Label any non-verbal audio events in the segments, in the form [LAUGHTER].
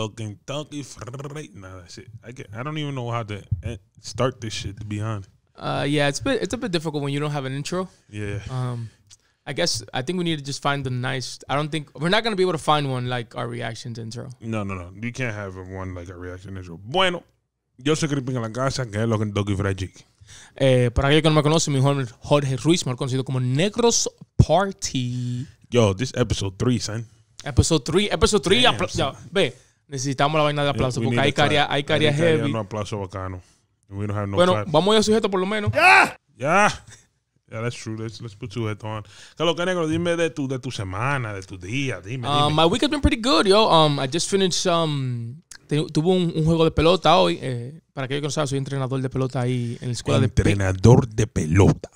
Nah, that shit. I get. I don't even know how to eh, start this shit. To be honest. Uh, yeah, it's bit it's a bit difficult when you don't have an intro. Yeah. Um, I guess I think we need to just find the nice. I don't think we're not gonna be able to find one like our reactions intro. No, no, no. You can't have one like a reaction intro. Bueno, yo soy Crispin en la casa que es lo Kentucky Fried Chicken. Eh, para aquellos que no me conocen, mi hombre Jorge Ruiz, más conocido como Negros Party. Yo, this episode three, son. Episode three, episode three. Damn, yo, ve. Necesitamos la vaina de eh, aplauso, porque hay caria, hay caria heavy. bacano. bueno, vamos a ir sujeto por lo menos. ¡Ya! ¡Ya! Yeah, that's true. Let's, put sujeto on. Carlos, ¿qué Dime de tu, de tu semana, de tu día. Dime, um, My week has been pretty good, yo. Um, I just finished... Um, tuve un, juego de pelota hoy. Eh, para aquellos que no saben, soy entrenador de pelota ahí en la escuela entrenador de... Entrenador de pelota.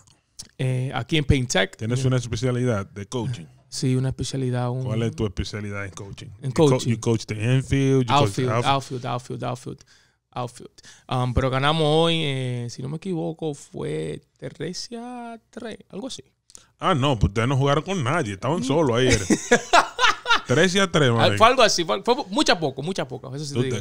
Eh, aquí en Paint Tech. Tienes una especialidad de coaching. Sí, una especialidad. Un... ¿Cuál es tu especialidad en coaching? En coaching. You, coach the infield, you outfield, coach the outfield, outfield, outfield, outfield. Um, pero ganamos hoy, eh, si no me equivoco, fue Teresia 3, algo así. Ah, no, pues ustedes no jugaron con nadie, estaban mm. solos ayer. [LAUGHS] 13 a 3, ah, man. Fue algo así. Fue, mucha poco, mucha poco. Eso sí digo.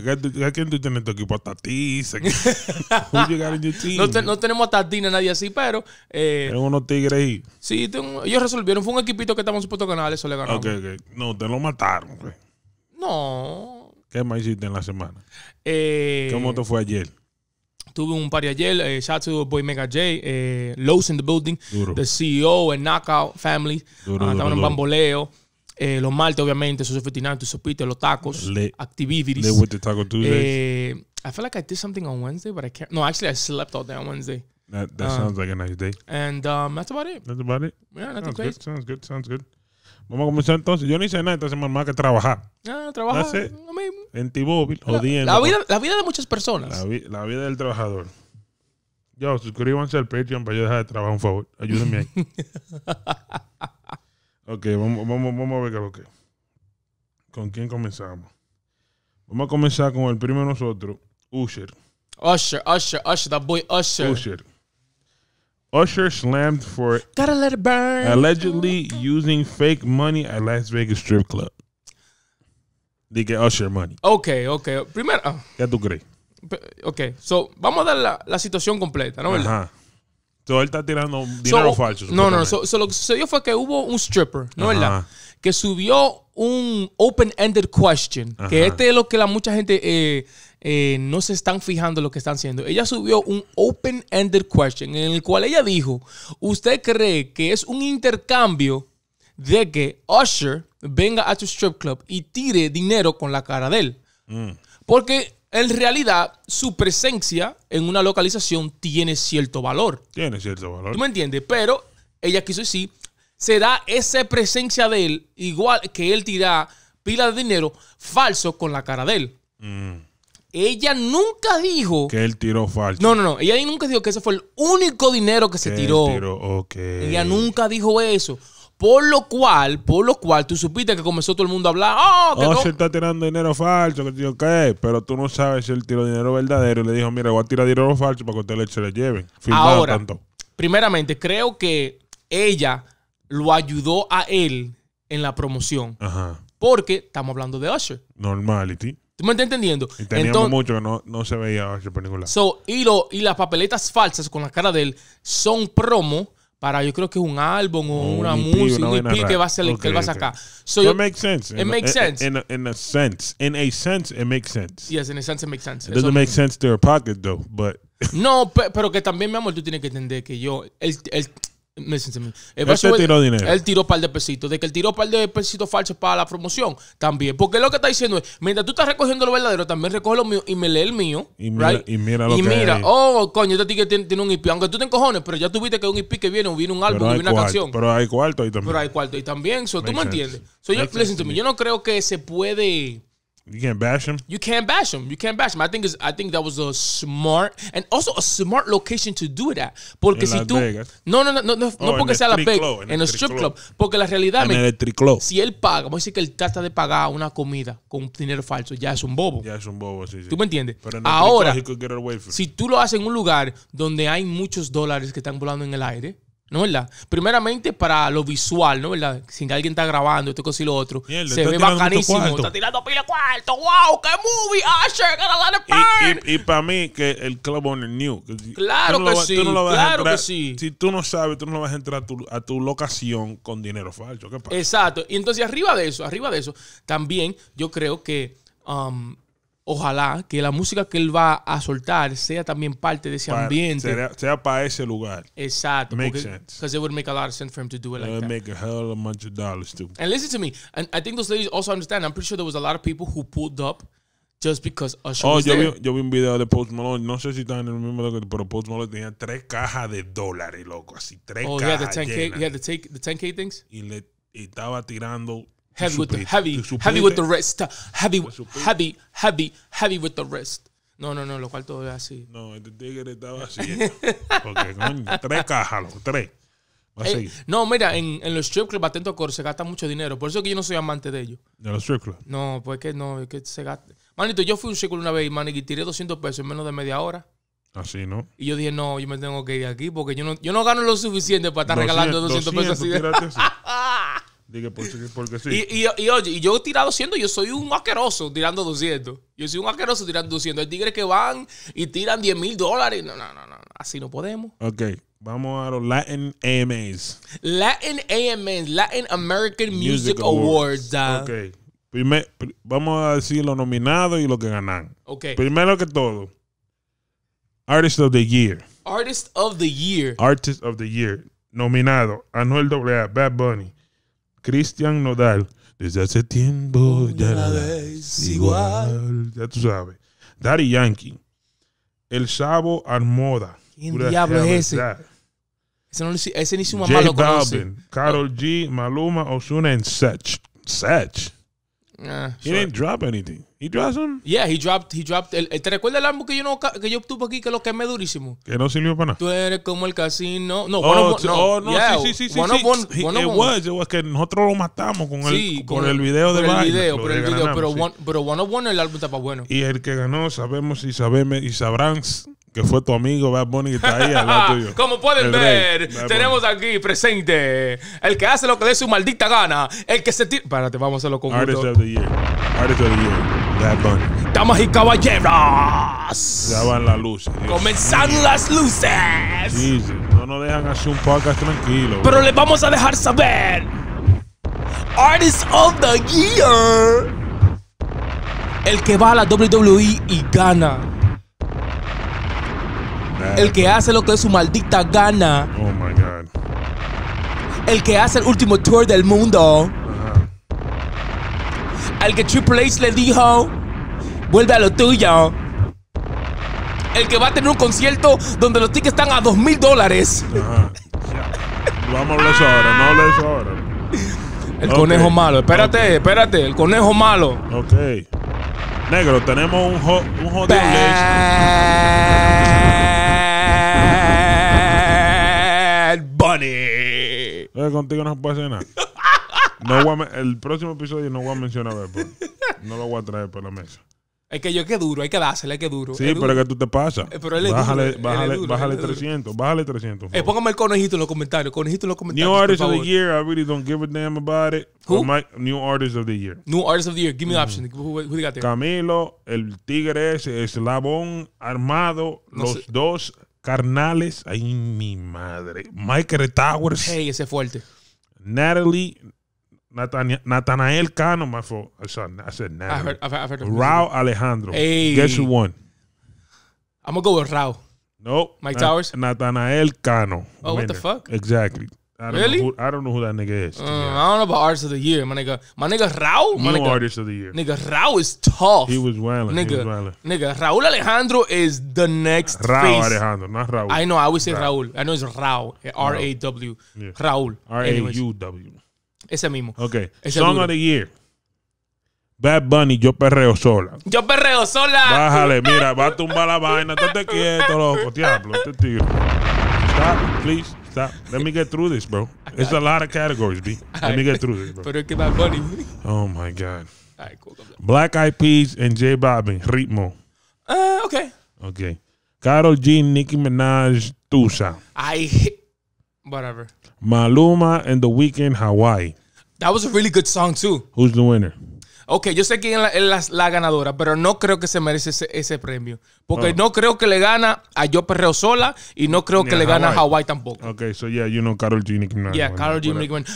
quién tú tienes tu equipo? A Tatis. [LAUGHS] no, no tenemos a nadie así, pero. Eh, tengo unos tigres ahí. Sí, ellos resolvieron. Fue un equipito que estaban Supuestos su ganar eso le ganaron Ok, ok. No, te lo mataron, No. ¿Qué más hiciste en la semana? ¿Cómo eh, te fue ayer? Tuve un party ayer. Eh, shout to Boy Mega J. Eh, Lowe's in the building. The CEO and Knockout Family. Duro, ah, estaban en Bamboleo. Eh, los martes, obviamente, sus 59, sus Sopita, Los Tacos, actividades Activities. Eh, I feel like I did something on Wednesday, but I can't. No, actually, I slept all day on Wednesday. That, uh, sounds like a nice day. And um, that's about it. That's about it. Yeah, nothing okay. Good, sounds good, sounds good. Vamos a comenzar entonces. Yo no hice nada entonces más que trabajar. Ah, trabajar. Lo mismo. En La, vida, la vida de muchas personas. La, vida del trabajador. Yo, suscríbanse al Patreon para yo dejar de trabajar, un favor. Ayúdenme ahí. [LAUGHS] Ok, vamos, a ver qué lo que. ¿Con quién comenzamos? Vamos a comenzar con el primero de nosotros, Usher. Usher, Usher, Usher, that boy Usher. Usher. Usher slammed for allegedly using fake money at Las Vegas strip club. Dije Usher money. Ok, ok. Primero. Ah. ¿Qué tú crees? Ok, so vamos a dar la, situación completa, ¿no? Ajá. Todo él está tirando dinero falso. No, no, lo que sucedió fue que hubo un stripper, ¿no es verdad? Que subió un open-ended question. Que este es lo que la mucha gente eh, eh, no se están fijando lo que están haciendo. Ella subió un open-ended question en el cual ella dijo: ¿Usted cree que es un intercambio de que Usher venga a tu strip club y tire dinero con la cara de él? Mm. Porque en realidad, su presencia en una localización tiene cierto valor. Tiene cierto valor. ¿Tú me entiendes? Pero ella quiso decir, se da esa presencia de él, igual que él tira pila de dinero falso con la cara de él. Mm. Ella nunca dijo... Que él tiró falso. No, no, no. Ella nunca dijo que ese fue el único dinero que, se tiró. Ella nunca dijo eso. Por lo cual, por lo cual, tú supiste que comenzó todo el mundo a hablar. Ah, oh, que se está tirando dinero falso. Que tío, ¿qué? Pero tú no sabes si él tiró dinero verdadero. Y le dijo, mira, voy a tirar dinero falso para que usted se le lleve. Ahora, primeramente, creo que ella lo ayudó a él en la promoción. Ajá. Porque estamos hablando de Usher. Normality. ¿Tú me estás entendiendo? Y teníamos mucho que no, no se veía Usher por ningún lado. So, y, y las papeletas falsas con la cara de él son promo para yo creo que es un álbum o una música, un EP que, va a ser, que él va a sacar. Okay. So well, it makes sense. It in makes a, sense. In a, in a, sense. In a sense, it makes sense. Yes, in a sense, it makes sense. It doesn't Eso make sense to pocket, though, but... No, pero que también, mi amor, tú tienes que entender que yo... El, el, él, tiró dinero. él tiró par de pesitos. De que él tiró par de pesitos falsos para la promoción también. Porque lo que está diciendo es: mientras tú estás recogiendo lo verdadero, también recoge lo mío y me lee el mío. Y mira, right? y mira lo y mira, oh, coño, este tigre tiene, un IP. Aunque tú te encojones, pero ya tuviste que un IP que viene, o viene un álbum, o viene una canción. Pero hay cuarto ahí también. Pero hay cuarto Y también. ¿Tú me entiendes? listen to me. Yo no creo que se puede You can't bash him. You can't bash him. You can't bash him. I think is I think that was a smart and also a smart location to do it at. Porque si tú no no no no, no oh, porque sea la Vegas, en, el, strip club. porque la realidad en el si él paga, vamos a decir que él trata de pagar una comida con dinero falso, ya es un bobo. Ya es un bobo, sí, sí. ¿Tú me entiendes? Ahora, si tú lo haces en un lugar donde hay muchos dólares que están volando en el aire, ¿No verdad? Primeramente para lo visual, ¿no verdad? Sin que alguien está grabando, esto, cosa y lo otro. se ve bacanísimo. Está tirando pila cuarto. ¡Wow! ¡Qué movie! ¡Asher! ¡Ah, y, y, y para mí, que el club owner new. Claro que sí. claro que sí. Si tú no sabes, tú no vas a entrar a tu, locación con dinero falso. ¿Qué pasa? Exacto. Y entonces, arriba de eso, arriba de eso, también yo creo que. Um, ojalá que la música que él va a soltar sea también parte de ese ambiente. Sea, para ese lugar. Exacto. Makes sense. Because it would make a lot of sense for him to do it like it would that. make a hell of a bunch of dollars too. And listen to me. And I think those ladies also understand. I'm pretty sure there was a lot of people who pulled up just because Usher oh, was yo there. Vi, yo vi un video de Post Malone. No sé si están en el mismo lugar, pero Post Malone tenía tres cajas de dólares, loco. Así, tres oh, cajas. Oh, yeah, the 10K, llenas. the, take, the 10K things. Y le y estaba tirando Heavy with the heavy, heavy with the rest. Heavy, heavy, heavy, heavy with the rest. No, no, no, lo cual todo es así. No, este tigre estaba así. Porque con tres cajas, los tres. Eh, no, mira, en, los strip clubs, atento se gasta mucho dinero. Por eso es que yo no soy amante de ellos. ¿De los strip clubs? No, pues que no, es que se gasta. Manito, yo fui a un círculo una vez man, y tiré 200 pesos en menos de media hora. Así, ¿no? Y yo dije, no, yo me tengo que ir de aquí porque yo no, yo no gano lo suficiente para estar regalando 200, pesos así. De... [LAUGHS] Y, y, oye, y yo tirado 200, yo soy un asqueroso tirando 200. Yo soy un asqueroso tirando 200. Hay tigres que van y tiran 10 mil dólares. No, no, no, no. Así no podemos. Ok. Vamos a los Latin AMAs. Latin AMAs, Latin American Music, Awards. Ok. vamos a decir los nominados y lo que ganan. Ok. Primero que todo, Artist of the Year. Artist of the Year. Artist of the Year. Nominado, Anuel AA, Bad Bunny. Cristian Nodal. Desde hace tiempo ya nada ves igual. Ya tú sabes. Daddy Yankee. El Sabo Armoda. ¿Quién diablo es ese? Ese, no, ese ni su mamá lo conoce. Carol G, Maluma, Osuna and Satch. Such he didn't drop anything. He dropped some. Yeah, he dropped, he dropped. El, el, eh, ¿Te recuerdas el álbum que yo, no, que yo obtuve aquí que lo quemé durísimo? Que no sirvió para nada. Tú eres como el casino. No, oh, one, no, oh, no yeah, sí, sí, sí. One sí. One, he, one it was, it was que nosotros lo matamos con sí, el, con, el, video de Por el video, por el video. pero, one, pero One of One, el álbum está para bueno. Y el que ganó, sabemos y sabemos y sabrán que fue tu amigo Bad Bunny que está ahí al lado [LAUGHS] ah, tuyo. Como pueden ver, tenemos aquí presente el que hace lo que de dé su maldita gana, el que se tira. Párate, vamos a hacerlo con Artist of the Year. Artist of the Year. Bad Bunny. Damas y caballeros. Ya van las luces. Comenzan las luces. No nos dejan hacer un podcast tranquilo. Pero les vamos a dejar saber. Artist of the Year. El que va a la WWE y gana el que hace lo que es su maldita gana. Oh my God. El que hace el último tour del mundo. Al que Triple H le dijo, vuelve a lo tuyo. El que va a tener un concierto donde los tickets están a dos mil dólares. Vamos a ahora, no hablar eso ahora. El conejo malo. Espérate, espérate. El conejo malo. Ok. Negro, tenemos un, jo un contigo no pasa puede nada. el próximo episodio no voy a mencionar No lo voy a traer por la mesa. Es que yo, qué que duro, hay que dársela, hay que duro. Sí, pero que tú te pasas. bájale, bájale, bájale 300, bájale 300. Eh, póngame el conejito en los comentarios, conejito en los comentarios. New Artist of the Year, I really don't give a damn about it. Who? new Artist of the Year. New Artist of the Year, give me the option. Who, got there? Camilo, el tigre ese, Eslabón, Armado, los dos Carnales, ay mi madre. Michael Towers. Hey, ese fuerte. Natalie, Nathanael Natanael Cano, my fault. I said, Natalie. Rao Alejandro. Hey. Guess who won? I'm going go with Rao. No. Mike Towers? Natanael Cano. Oh, what the fuck? Exactly. I don't really? Know who, I don't know who that nigga is. Uh, I don't know about artist of the year, my nigga. My nigga Raul, my New nigga, artist of the year. Nigga Raul is tough. He was wailing. Nigga, he was wailing. nigga Raul Alejandro is the next. Raul face. Alejandro, not Raul. I know. I always say Raul. Raul. I know it's Raul. R A W. Raul. R A U W. Ese mismo. Okay. Ese Song duro. of the year. Bad Bunny, yo perreo sola. Yo perreo sola. Bájale, mira, va a tumbar la vaina. Tú te quieto, loco. Diablo, te tiro. Stop, please. Stop. Let me get through this, bro. It's a lot of categories, B. Let right. me get through this, bro. Pero que my buddy. Oh my God. All right, cool. Black Eyed Peas and J Bobby Ritmo. Uh, okay. Okay. Carol G, Nicki Minaj, Tusa. I. Whatever. Maluma and The Weekend, Hawaii. That was a really good song too. Who's the winner? ok, yo sé quién es la, ganadora, pero no creo que se merece ese, premio. Porque ah. no creo que le gana a Yo Perreo Sola y no creo que le gana a Hawaii tampoco. Ok, so yeah, you know Carol G. Nickman. Yeah, Carol G.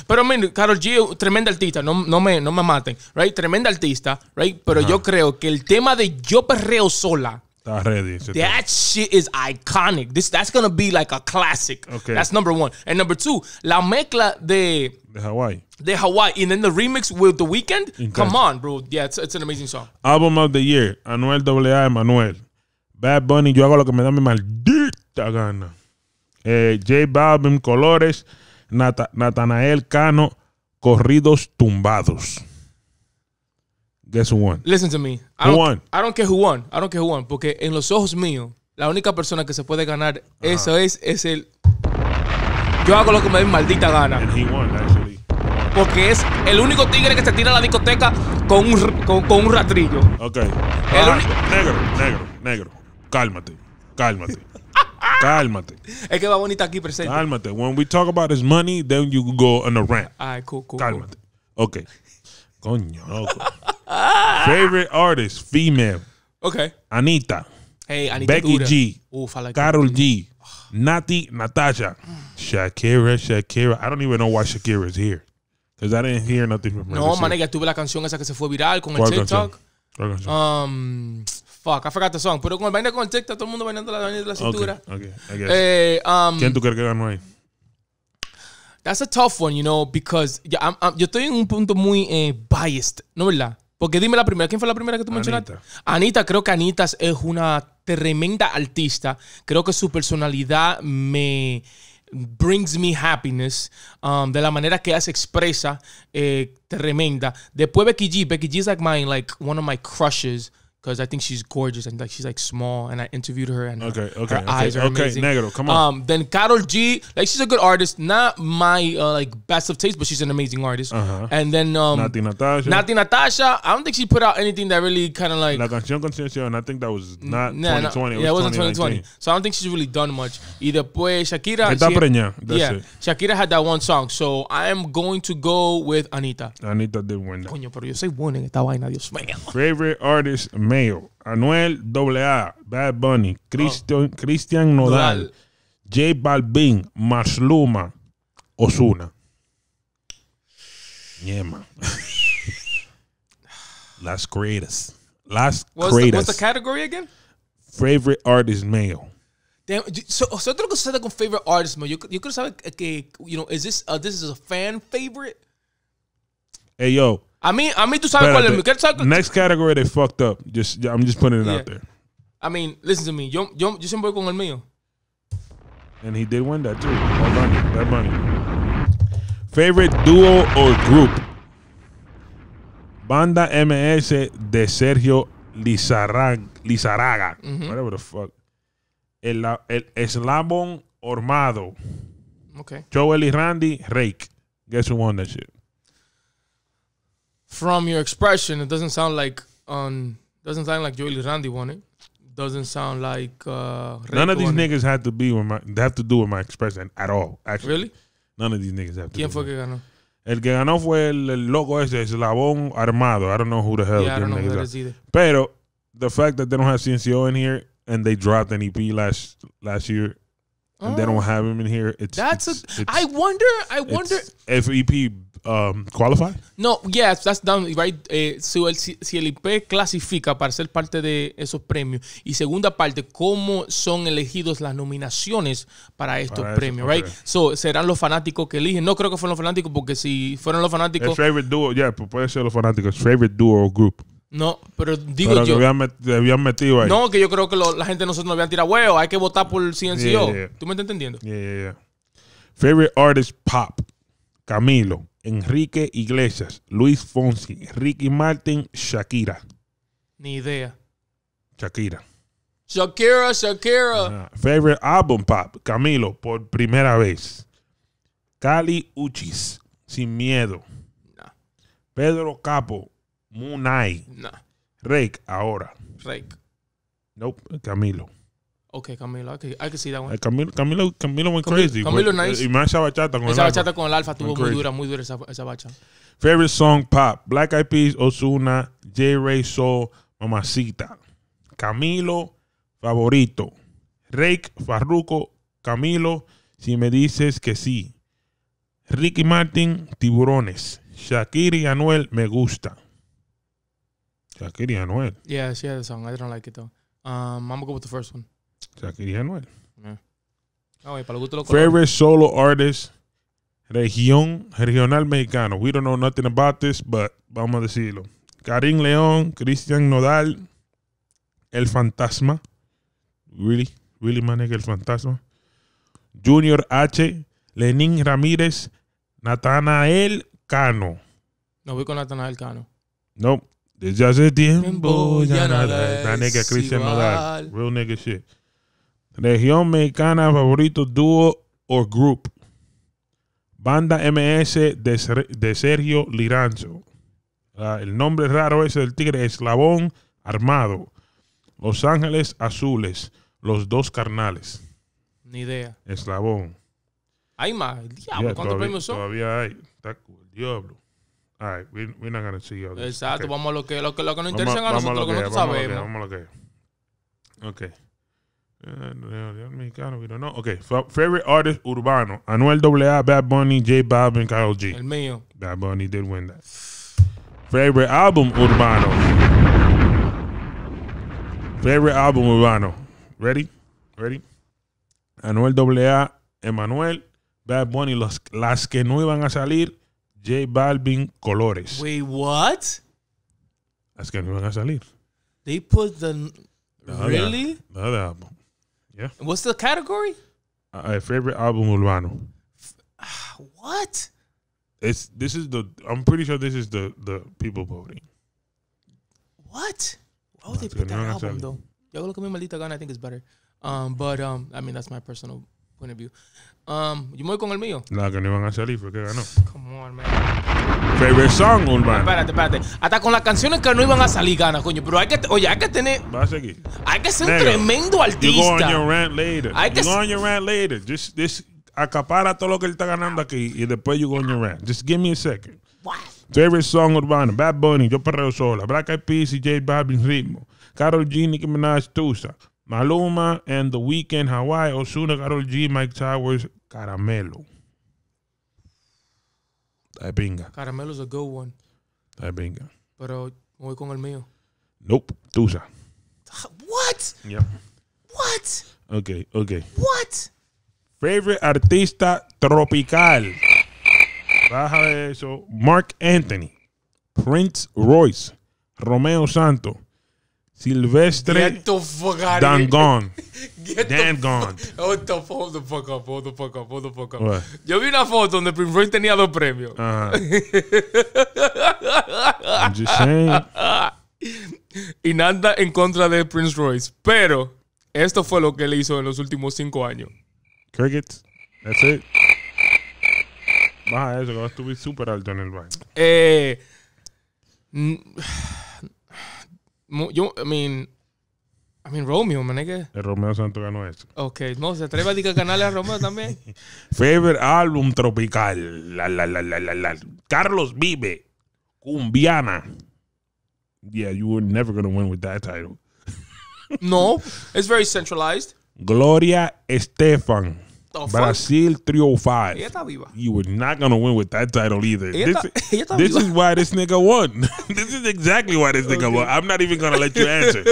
Pero miren, Carol G, uh, tremenda artista, no, no, me, no me maten, right? Tremenda artista, right? Pero yo creo que el tema de Yo Perreo Sola That shit is iconic. This, that's gonna be like a classic. Okay. That's number one. And number two, la mezcla de de Hawaii. De Hawaii. And then the remix with The Weeknd. Come on, bro. Yeah, it's, it's, an amazing song. Album of the Year. Anuel A Emanuel. Bad Bunny, yo hago lo que me da mi maldita gana. Eh, J Balvin, Colores. Natanael Cano, Corridos Tumbados. Guess who won? Listen to me. I who don't, won? I don't care who won. I don't care who won. Porque en los ojos míos, la única persona que se puede ganar eso es, es el. Yo hago lo que me dé maldita gana. And he won, actually. Porque es el único tigre que se tira a la discoteca con un, con, con un rastrillo. Ok. Ah, negro, negro, negro. Cálmate. Cálmate. [LAUGHS] Cálmate. Es que va bonita aquí presente. Cálmate. When we talk about his money, then you go on a rant. Ay, cool, cool. Cálmate. Okay. Ok. Coño, loco. Favorite artist, female. Okay. Anita. Hey, Anita Becky G. Oof, Carol G. Nati, Natasha. Shakira, Shakira. I don't even know why Shakira is here. Because I didn't hear nothing from her. No, man Ya tuve la canción esa que se fue viral con el TikTok. Um, fuck, I forgot the song. Pero con el con el TikTok, todo el mundo bailando la vaina de la cintura. Okay, okay, eh, um, ¿Quién tú crees que ganó ahí? That's a tough one, you know, because yo, I'm, I'm, estoy en un punto muy eh, biased, ¿no verdad? Porque dime la primera, ¿quién fue la primera que tú mencionaste? Anita. creo que Anita es una tremenda artista. Creo que su personalidad me brings me happiness um, de la manera que ella se expresa eh, tremenda después Becky G Becky G is like my like one of my crushes because I think she's gorgeous and like she's like small and I interviewed her and okay, her, okay, her okay, eyes are okay, amazing. Negative, come on. Um, then Carol G, like she's a good artist, not my uh, like best of taste, but she's an amazing artist. Uh-huh. And then um, Nati Natasha, Nati Natasha, I don't think she put out anything that really kind of like La Canción Conciencia, and I think that was not nah, 2020. Nah, it yeah, it wasn't 2020. So I don't think she's really done much. either. después Shakira, Está preña, that's yeah, it. Shakira had that one song, so I am going to go with Anita. Anita did win that. Coño, pero yo soy esta vaina, Dios mío. Favorite artist, man. Romeo, Anuel AA, Bad Bunny, Christian, oh. Christian Nodal, Nodal, J Balvin, Masluma, Osuna. Yeah, man. [LAUGHS] Las greatest. Last what's greatest. The, what's the category again? Favorite artist male. Damn, so, so tengo que saber con favorite artist male. you yo quiero say, okay, you know, is this, uh, this is a fan favorite? Hey, yo, I mean, I mean, tú sabes cuál es mi. Next category they fucked up. Just, I'm just putting it yeah. out there. I mean, listen to me. Yo, yo, yo siempre voy con el mío. And he did win that too. That bunny. That bunny. Favorite duo or group? Banda MS de Sergio Lizarrag Lizarraga. Mm -hmm. Whatever the fuck. El, el Eslabón Ormado. Okay. Joel y Randy, Rake. Guess who won that shit? from your expression, it doesn't sound like on um, doesn't sound like Joel Randy won it. Doesn't sound like uh, none of these niggas had to be with my they have to do with my expression at all. Actually, really, none of these niggas have to. ¿Quién fue que ganó? El que ganó fue el, el loco ese, Eslabón Armado. I don't know who the hell. Yeah, I don't know who that is either. Pero the fact that they don't have CNCO in here and they dropped an EP last last year and oh. they don't oh. have him in here, it's that's it's, a. It's, I wonder. I wonder if EP um, qualify? No, yes, that's done, right. Eh, si, el, IP clasifica para ser parte de esos premios. Y segunda parte, ¿cómo son elegidos las nominaciones para estos premios, right? So, serán los fanáticos que eligen. No creo que fueron los fanáticos, porque si fueron los fanáticos. favorite duo, yeah, puede ser los fanáticos. Favorite duo group. No, pero digo yo. metido ahí. No, que yo creo que la gente nosotros nos habían tirado huevo. Hay que votar por CNCO. ¿Tú me estás entendiendo? Yeah, yeah, yeah. Favorite artist pop. Camilo. Enrique Iglesias, Luis Fonsi, Ricky Martin, Shakira. Ni idea. Shakira. Shakira, Shakira. Ah, favorite album pop, Camilo, por primera vez. Cali Uchis, Sin Miedo. Pedro Capo, Munay. Nah. Rake, ahora. Rake. Nope, Camilo. Okay, Camilo, Okay, I see that one. Eh, Camilo, Camilo, Camilo went crazy. Camilo nice. Eh, y más esa bachata con el con el alfa Tuvo muy dura, muy dura esa, esa bacha. Favorite song pop: Black Eyed Peas, Ozuna, J. Ray Soul, Mamacita. Camilo, favorito. Rake, Farruko Camilo, si me dices que sí. Ricky Martin, Tiburones. Shakira y Anuel, me gusta. Shakira y Anuel. Yeah, she had a song. I don't like it though. Um, I'm gonna go with the first one. Jackie eh. ah, y Favorite solo artist región regional mexicano. We don't know nothing about this, but vamos a decirlo. Karim León, Cristian Nodal, El Fantasma. Really, really maneja El Fantasma. Junior H, Lenín Ramírez, Natanael Cano. No voy con Natanael Cano. No, desde hace tiempo ya nada. Nodal. Real nigga shit. Región mexicana favorito dúo o group. Banda MS de, de Sergio Liranzo. Ah, el nombre raro ese del tigre, Eslabón Armado. Los Ángeles Azules, Los Dos Carnales. Ni idea. Eslabón. Hay más, el diablo, ¿cuántos premios son? Todavía hay, está el diablo. All right, we're, not gonna see Exacto, vamos a lo que, lo que, lo que nos interesa a nosotros, lo que, nosotros sabemos. Vamos a lo que. Ok. Mexicano, pero no. Ok, favorite artist urbano. Anuel AA, Bad Bunny, J Balvin, Carol G. El mío. Bad Bunny did win that. Favorite album urbano. Favorite album urbano. Ready? Ready? Anuel AA, Emanuel, Bad Bunny, las que no iban a salir, J Balvin, Colores. Wait, what? Las que no iban a salir. They put the... really? album. Yeah. what's the category? Uh, uh favorite album urbano. [SIGHS] what? It's this is the I'm pretty sure this is the the people voting. What? Why would they that album though? Yo, look at me, Malita Gun. I think it's better. Um, but um, I mean that's my personal point of view. Um, yo voy con el mío. La que no iban a salir fue que ganó. Come on, man. Favorite song, urbano. Espérate, espérate. Hasta con las canciones que no iban a salir gana, coño. Pero hay que, oye, hay que tener. Va a seguir. Hay que ser un tremendo artista. You go on your rant later. you go on your rant later. Just, this, acapara todo lo que él está ganando aquí y después you go on your rant. Just give me a second. What? Favorite song urbano. Bad Bunny, Yo Perreo Sola. Black Eyed Peas y J Balvin Ritmo. Carol G, Nicki Minaj, Tusa. Maluma and The Weeknd, Hawaii, Osuna, Karol G, Mike Towers, Caramelo. Está pinga. Caramelo es a good one. pinga. Pero voy con el mío. Nope, Tusa. What? Yeah. What? Ok, ok. What? Favorite artista tropical. Baja de eso. Mark Anthony. Prince Royce. Romeo Santo. Silvestre Get the fuck out of here. [LAUGHS] Get Dan gone. [LAUGHS] the, fuck- the fuck up, hold the fuck up, the fuck up. Yo vi una foto donde Prince Royce tenía dos premios. Ajá. [LAUGHS] I'm just saying. y nada en contra de Prince Royce. Pero esto fue lo que él hizo en los últimos cinco años. Crickets. That's it. Baja eso, que vas a súper alto en el baño. Eh, yo, I mean, I mean Romeo, man, El Romeo Santo ganó eso. Ok, no, se atreve a decir ganarle a Romeo también. [LAUGHS] Favorite álbum tropical. La, la, la, Carlos Vive, Cumbiana. Yeah, you were never gonna win with that title. no, it's very centralized. Gloria Estefan. The Brazil fuck? 305. You were not going to win with that title either. Ella this, ella this is why this nigga won. [LAUGHS] this is exactly why this nigga okay. won. I'm not even going to let you answer.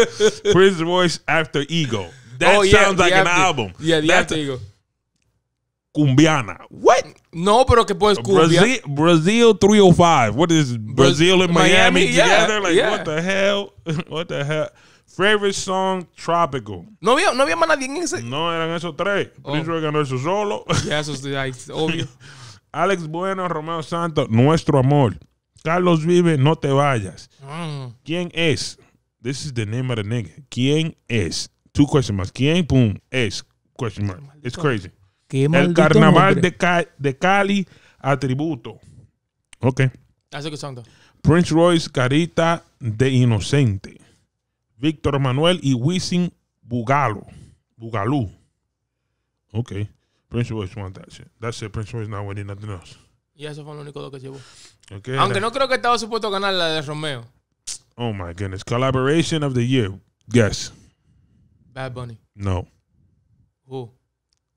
Prince [LAUGHS] Royce after Ego. That oh, yeah, sounds like after, an album. Yeah, the That's after Ego. Cumbiana. What? No, pero que puedes cumbia. Brazil, Brazil 305. What is Brazil and Miami, Miami together? Yeah, like, yeah. [LAUGHS] what the hell? what the hell? Favorite song, Tropical. No había, no había más nadie en ese. No, eran esos tres. Oh. Prince Roy ganó eso solo. eso obvio. [LAUGHS] Alex Bueno, Romeo Santos, Nuestro Amor. Carlos Vive, No Te Vayas. Mm. ¿Quién es? This is the name of the nigga. ¿Quién es? Two question marks. ¿Quién? Pum. Es. Question mark. It's crazy. El carnaval de, Cali, atributo. Ok. ¿Así que good Prince Royce, Carita de Inocente. Víctor Manuel y Wisin Bugalo. Bugalú. Ok. Prince Royce want that shit. That's it, Prince Royce not winning nothing else. Y eso fue lo único que llevó. Okay, Aunque no creo que estaba supuesto ganar la de Romeo. Oh my goodness. Collaboration of the year. Guess. Bad Bunny. No. Who?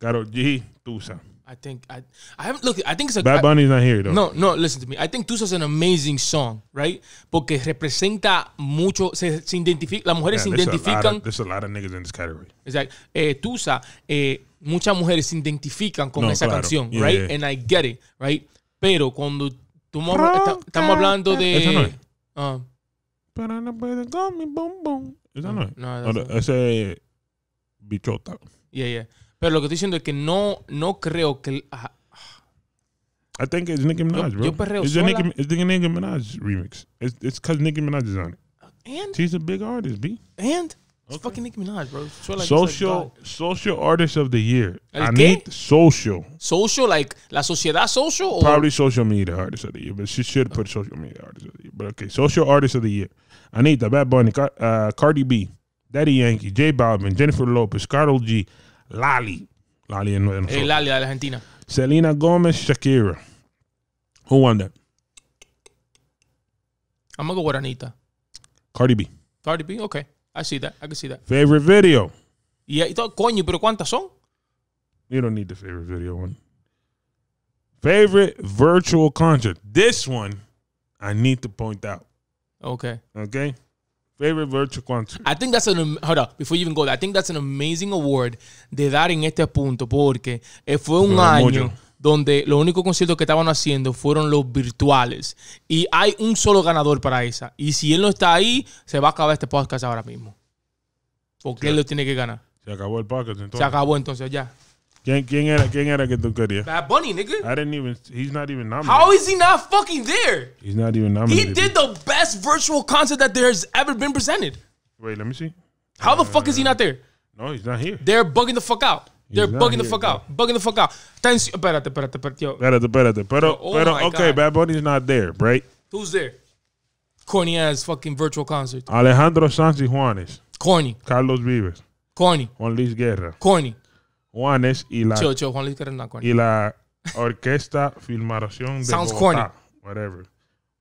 Karol G. Tusa. I think I I haven't look. I think it's a Bad Bunny's not here though. No, no. Listen to me. I think Tusa is an amazing song, right? Porque representa mucho. Se, se identifica. Las mujeres se identifican. Of, there's a lot of niggas in this category. Exacto. Eh, Tusa, eh, muchas mujeres se identifican con esa canción, right? And I get it, right? Pero cuando estamos hablando de. Esa no ah. no puede boom boom. no No, no, ese bichota. Yeah, yeah. Pero lo que estoy diciendo es que no, no creo que. Ah, I think it's Nicki Minaj, yo, bro. Yo perreo it's, sola. Nicki, it's the Nicki Minaj remix. It's because Nicki Minaj is on it. And she's a big artist, b. And it's fucking Nicki Minaj, bro. Like social like social artist of the year. I need social. Social like la sociedad social. Or? Probably social media artist of the year, but she should put social media artist of the year. But okay, social artist of the year. I need the Bad Bunny, uh, Cardi B, Daddy Yankee, J Balvin, Jennifer Lopez, Carol G. Lali. Lali es de nosotros. Lali, la de Argentina. Selena Gomez, Shakira. Who won that? I'm gonna go Guaranita. Cardi B. Cardi B, okay. I see that. I can see that. Favorite video. Y yeah, coño, pero ¿cuántas son? You don't need the favorite video one. Favorite virtual concert. This one, I need to point out. Okay. Okay. Favorite virtual concert I think that's an hold up before you even go. I think that's an amazing award de dar en este punto porque eh, fue un año donde los únicos conciertos que estaban haciendo fueron los virtuales y hay un solo ganador para esa y si él no está ahí se va a acabar este podcast ahora mismo porque él lo tiene que ganar. Se acabó el podcast entonces. Se acabó entonces ya. Gang, gang, at, gang get the good here. Bad Bunny, nigga. I didn't even. He's not even nominated. How is he not fucking there? He's not even nominated. He did the best virtual concert that there has ever been presented. Wait, let me see. How the fuck is he not there? No, he's not here. They're bugging the fuck out. They're bugging the fuck bro. out. Bugging the fuck out. Thanks. Espérate, espérate, espérate, yo. Espérate, espérate. Pero, oh pero, okay, God. Bad Bunny's not there, right? Who's there? Corny ass fucking virtual concert. Alejandro Sanz Juanes. Corny. Carlos Vives. Corny. Juan Luis Guerra. Corny. Juanes y la, Chocho, Juan Luis y la Orquesta Filmación de Sounds Whatever.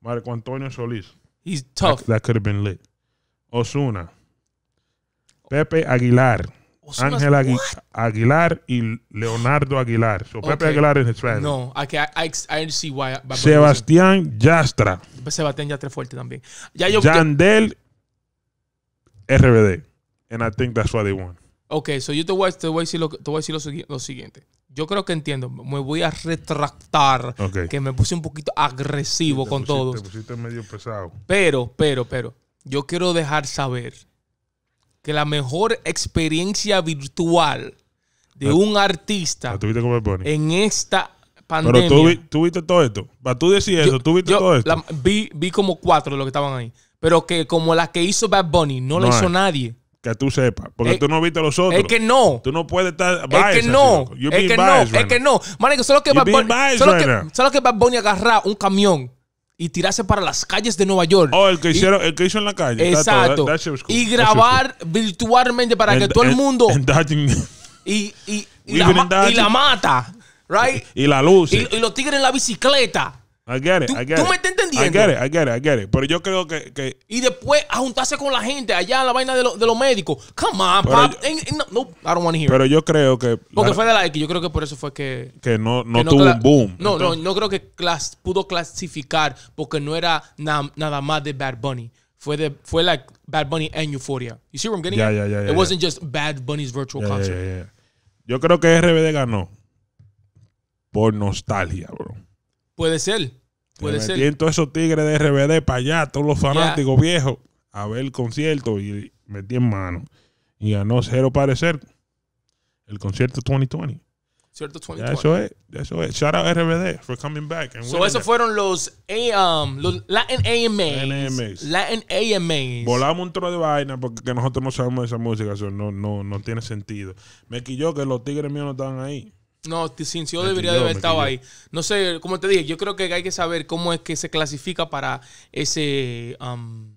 Marco Antonio Solís. He's tough. That, could have been lit. Osuna. Pepe Aguilar. Ángel Aguilar y Leonardo Aguilar. So Pepe Aguilar es friend. No, okay, I, I, see why. Sebastián Yastra. Sebastián Yastra fuerte también. Ya yo, Yandel RBD. And I think that's why they won. Ok, so yo te voy a, decir, lo, te voy a decir lo, siguiente. Yo creo que entiendo. Me voy a retractar. Que me puse un poquito agresivo con todos. Te pusiste medio pesado. Pero, pero, pero. Yo quiero dejar saber que la mejor experiencia virtual de ah, un artista ah, en esta pandemia. Pero tú, viste todo esto. Para tú decir eso, tú viste todo esto. vi, vi como cuatro de los que estaban ahí. Pero que como la que hizo Bad Bunny, no, lo hizo nadie que tú sepas. Porque tú no viste a los otros. Es que no. Tú no puedes estar biased, Es que no. Es que no. es que no. Marico, solo que Bad Bunny... Solo, que, solo que Bad Bunny agarrar un camión y tirarse para las calles de Nueva York. Oh, el que, hicieron, el que hizo en la calle. Exacto. Y grabar virtualmente para que todo el mundo... [LAUGHS] y, y, y, la, mata. Right? Y la luz. y los tigres en la bicicleta. I get it, I get it. ¿Tú me estás entendiendo? I get it, I get it, I get it. Pero yo creo que... que... Y después a juntarse con la gente allá en la vaina de, lo, de los médicos. Come on, pop no, no, I don't want to hear Pero yo creo que... Porque fue de la X. Yo creo que por eso fue que... Que no, no, tuvo un boom. No, no, no creo que pudo clasificar porque no era nada más de Bad Bunny. Fue de... Fue like Bad Bunny and Euphoria. You see what I'm getting yeah, at? Yeah, yeah, It wasn't just Bad Bunny's virtual concert. Yo creo que RBD ganó por nostalgia, bro. Puede ser. Puede ser. esos tigres de RBD para allá, todos los fanáticos viejos, a ver el concierto y metí en mano. Y a no cero parecer. El concierto 2020. ¿Cierto? Ya eso es, ya eso es. Shout out RBD for coming back. And so esos fueron los, um, los Latin AMAs. Latin AMAs. Volamos un trozo de vaina porque nosotros no sabemos esa música. Eso no, no, no tiene sentido. Me quilló que los tigres míos no estaban ahí. No, yo debería haber estado ahí. No sé, como te dije, yo creo que hay que saber cómo es que se clasifica para ese um,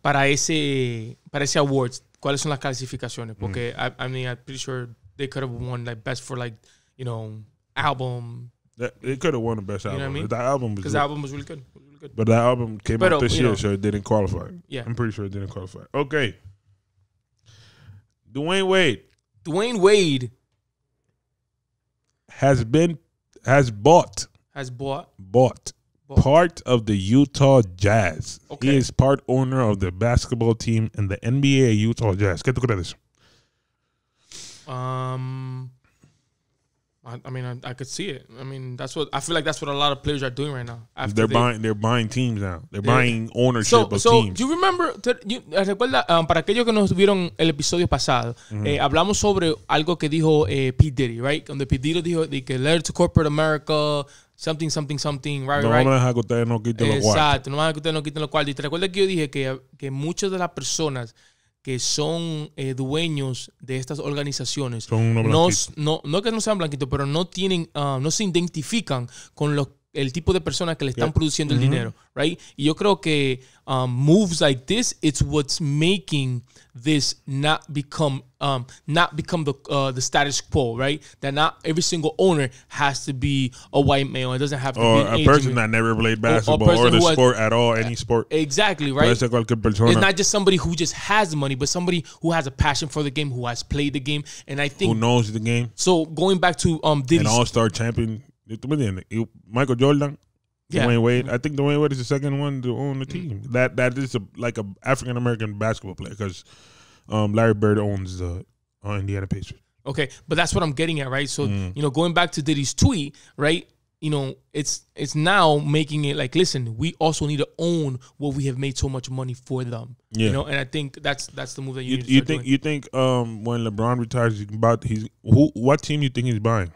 para ese para ese awards. ¿Cuáles son las clasificaciones? Porque mm. I, mean, I'm pretty sure they could have won like best for like you know album. They could have won the best album. You know album because the album was really good. But that album came out this year, so it didn't qualify. Yeah, I'm pretty sure it didn't qualify. Okay, Dwayne Wade. Dwayne Wade has been has bought has bought bought, bought. part of the Utah Jazz. Okay. He is part owner of the basketball team in the NBA Utah Jazz. Get to this. Um I, I mean, I, I, could see it. I mean, that's what I feel like. That's what a lot of players are doing right now. They're they, buying. They're buying teams now. They're yeah. buying ownership so, of so teams. Do you remember? You, eh, recuerda um, para aquellos que nos vieron el episodio pasado, mm -hmm. eh, hablamos sobre algo que dijo eh, P Diddy, right? Donde P Diddy dijo de que letter to corporate America. Something, something, something, right, no right. No me a dejar que ustedes no quiten los cual. Exacto, no me a dejar que ustedes no quiten los cual. Y te recuerda que yo dije que, que muchas de las personas que son eh, dueños de estas organizaciones no, no, no que no sean blanquitos, pero no tienen, ah, no se identifican con los el tipo de personas que le están yep. produciendo mm -hmm. el mm-hmm. dinero, right? Y yo creo que um, moves like this, it's what's making this not become um, not become the uh, the status quo, right? That not every single owner has to be a white male. It doesn't have to or be a person agent. that never played basketball or, or the sport at all, any eh, sport. Exactly, right? It's not just somebody who just has money, but somebody who has a passion for the game, who has played the game, and I think who knows the game. So going back to um, Diddy, an all-star champion ¿Tú me entiendes? Y Michael Jordan, yeah. Dwayne Wade. Mm-hmm. I think Dwayne Wade is the second one to own the team. That that is a, like a African American basketball player because um, Larry Bird owns the uh, Indiana Pacers. Okay, but that's what I'm getting at, right? So mm. you know, going back to Diddy's tweet, right? You know, it's it's now making it like, listen, we also need to own what we have made so much money for them. Yeah. You know, and I think that's that's the move that you. You, you think doing. you think um, when LeBron retires, he's about he's who? What team you think he's buying?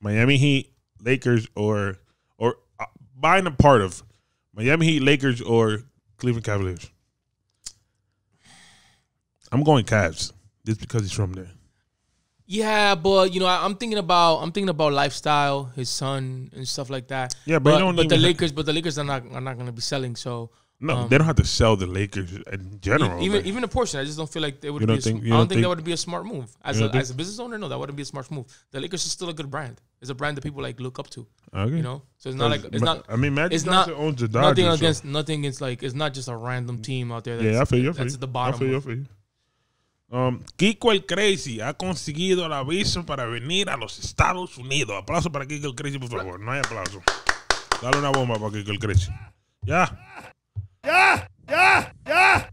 Miami Heat, Lakers or or uh, buying a part of Miami Heat, Lakers or Cleveland Cavaliers. I'm going Cavs just because he's from there. Yeah, but you know, I, am thinking about I'm thinking about lifestyle, his son and stuff like that. Yeah, but but, but the Lakers, but the Lakers are not are not going to be selling. So no, um, they don't have to sell the Lakers in general. Even like, even a portion, I just don't feel like they would. don't be a, you I don't think, think that would be a smart move as a, as a business owner. No, that wouldn't be a smart move. The Lakers is still a good brand. It's a brand that people like look up to. Okay. You know, so it's not like it's not. I mean, Magic it's not, owns the Dodgers. Nothing against so. nothing against like it's not just a random team out there. That's, yeah, I feel you. I feel that's you. at the bottom. I feel you. I feel you. Um, Kiko el Crazy ha conseguido el aviso para venir a los Estados Unidos. Aplauso para Kiko el Crazy, por favor. No hay aplauso. Dale una bomba para Kiko el Crazy. Ya. ¡Ya! ¡Ya! ¡Ya!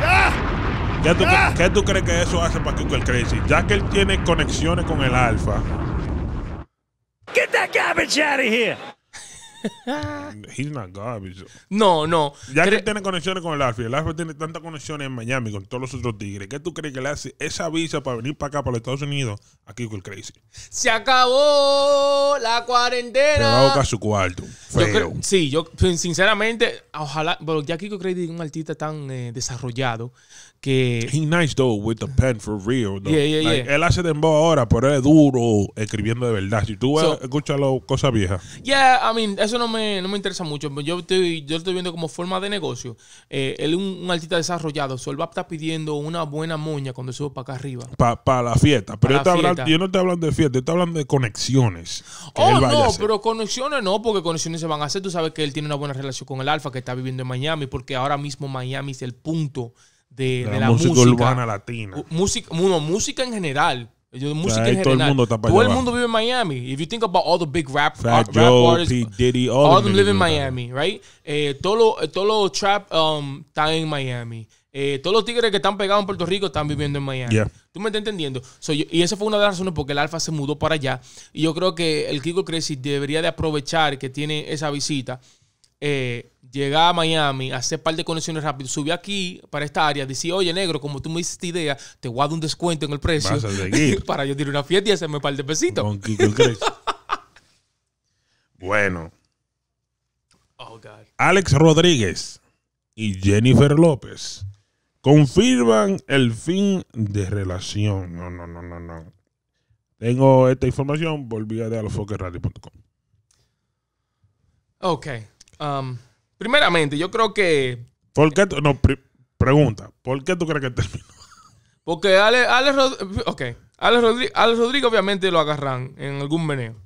¡Ya! ¿Qué tú, ¿Qué tú crees que eso hace para que el Crazy? Ya que él tiene conexiones con el Alfa. Get that garbage out of here! [LAUGHS] He's not garbage. No, no. Ya que tiene conexiones con el Alfie, el Alfie tiene tantas conexiones en Miami con todos los otros tigres. ¿Qué tú crees que le hace esa visa para venir para acá, para los Estados Unidos, aquí con el Crazy? Se acabó la cuarentena. Se va a buscar su cuarto. Feo. Yo sí, yo sinceramente, ojalá, pero ya Kiko Crazy es un artista tan eh, desarrollado que... He nice though with the pen for real. Yeah, yeah, yeah. Él hace dembow ahora, pero es duro escribiendo de verdad. Si tú escuchas escuchas cosas viejas. Yeah, I mean, eso no me, no me interesa mucho. Yo estoy, yo estoy viendo como forma de negocio. Eh, él es un, artista desarrollado. solo va a estar pidiendo una buena moña cuando subo para acá arriba. Para la fiesta. Pero yo, no te hablando de fiesta, yo estoy hablando de conexiones. Oh, no, pero conexiones no, porque conexiones se van a hacer. Tú sabes que él tiene una buena relación con el Alfa que está viviendo en Miami, porque ahora mismo Miami es el punto de, la, música, urbana latina. Música, música en general música todo el mundo está para Todo el mundo vive en Miami. If you think about all the big rap, Fat uh, rap Joe, artists, all, in Miami, right? Eh, todos los eh, todo trap um, están en Miami. Eh, todos los tigres que están pegados en Puerto Rico están viviendo en Miami. ¿Tú me estás entendiendo? So, y esa fue una de las razones por el Alfa se mudó para allá. Y yo creo que el Kiko Crazy debería de aprovechar que tiene esa visita eh, llega a Miami, hace par de conexiones rápido subió aquí para esta área, dice, oye, negro, como tú me hiciste idea, te voy un descuento en el precio [LAUGHS] para yo tirar una fiesta y hacerme un par de pesitos. [LAUGHS] bueno. Oh, Alex Rodríguez y Jennifer López confirman el fin de relación. No, no, no, no, no. Tengo esta información, volví a radio.com Ok. Um, primeramente, yo creo que. ¿Por qué? no, pregunta. ¿Por qué tú crees que terminó? Porque Ale, Ale, Ale Rodríguez, obviamente lo agarran en algún meneo.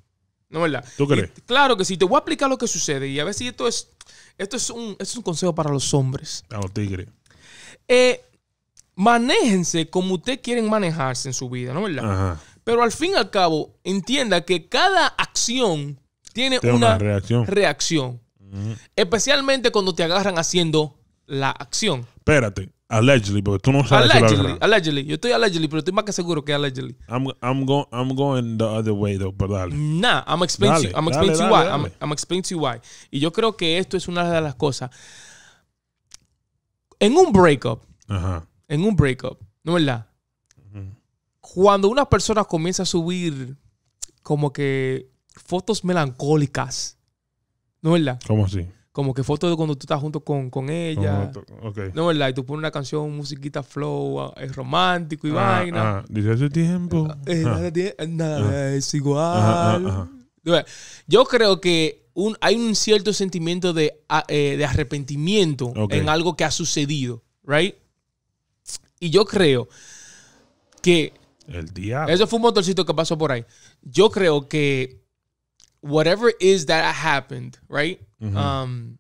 ¿No verdad? ¿Tú crees? claro que sí. Te voy a explicar lo que sucede y a ver si esto es, esto es, un, consejo para los hombres. A los tigres. Eh, manéjense como ustedes quieren manejarse en su vida, ¿no es verdad? Pero al fin y al cabo, entienda que cada acción tiene, una, reacción. Especialmente cuando te agarran haciendo la acción. Espérate, allegedly, porque tú no sabes. Allegedly, allegedly. Yo estoy allegedly, pero estoy más que seguro que allegedly. I'm, I'm going the other way, though, pero Nah, I'm explaining to I'm explain why. I'm, explaining to you why. Y yo creo que esto es una de las cosas. En un breakup, Ajá. en un breakup, ¿no es verdad? Cuando una persona comienza a subir como que fotos melancólicas ¿No es verdad? ¿Cómo así? Como que fotos de cuando tú estás junto con, ella. No, es verdad? Y tú pones una canción, musiquita flow, es romántico y ah, vaina. Ah, dice hace tiempo. nada, es igual. Yo creo que hay un cierto sentimiento de, eh, arrepentimiento en algo que ha sucedido, ¿right? Y yo creo que... El diablo. Eso fue un motorcito que pasó por ahí. Yo creo que whatever is that happened, right? Mm-hmm. Um,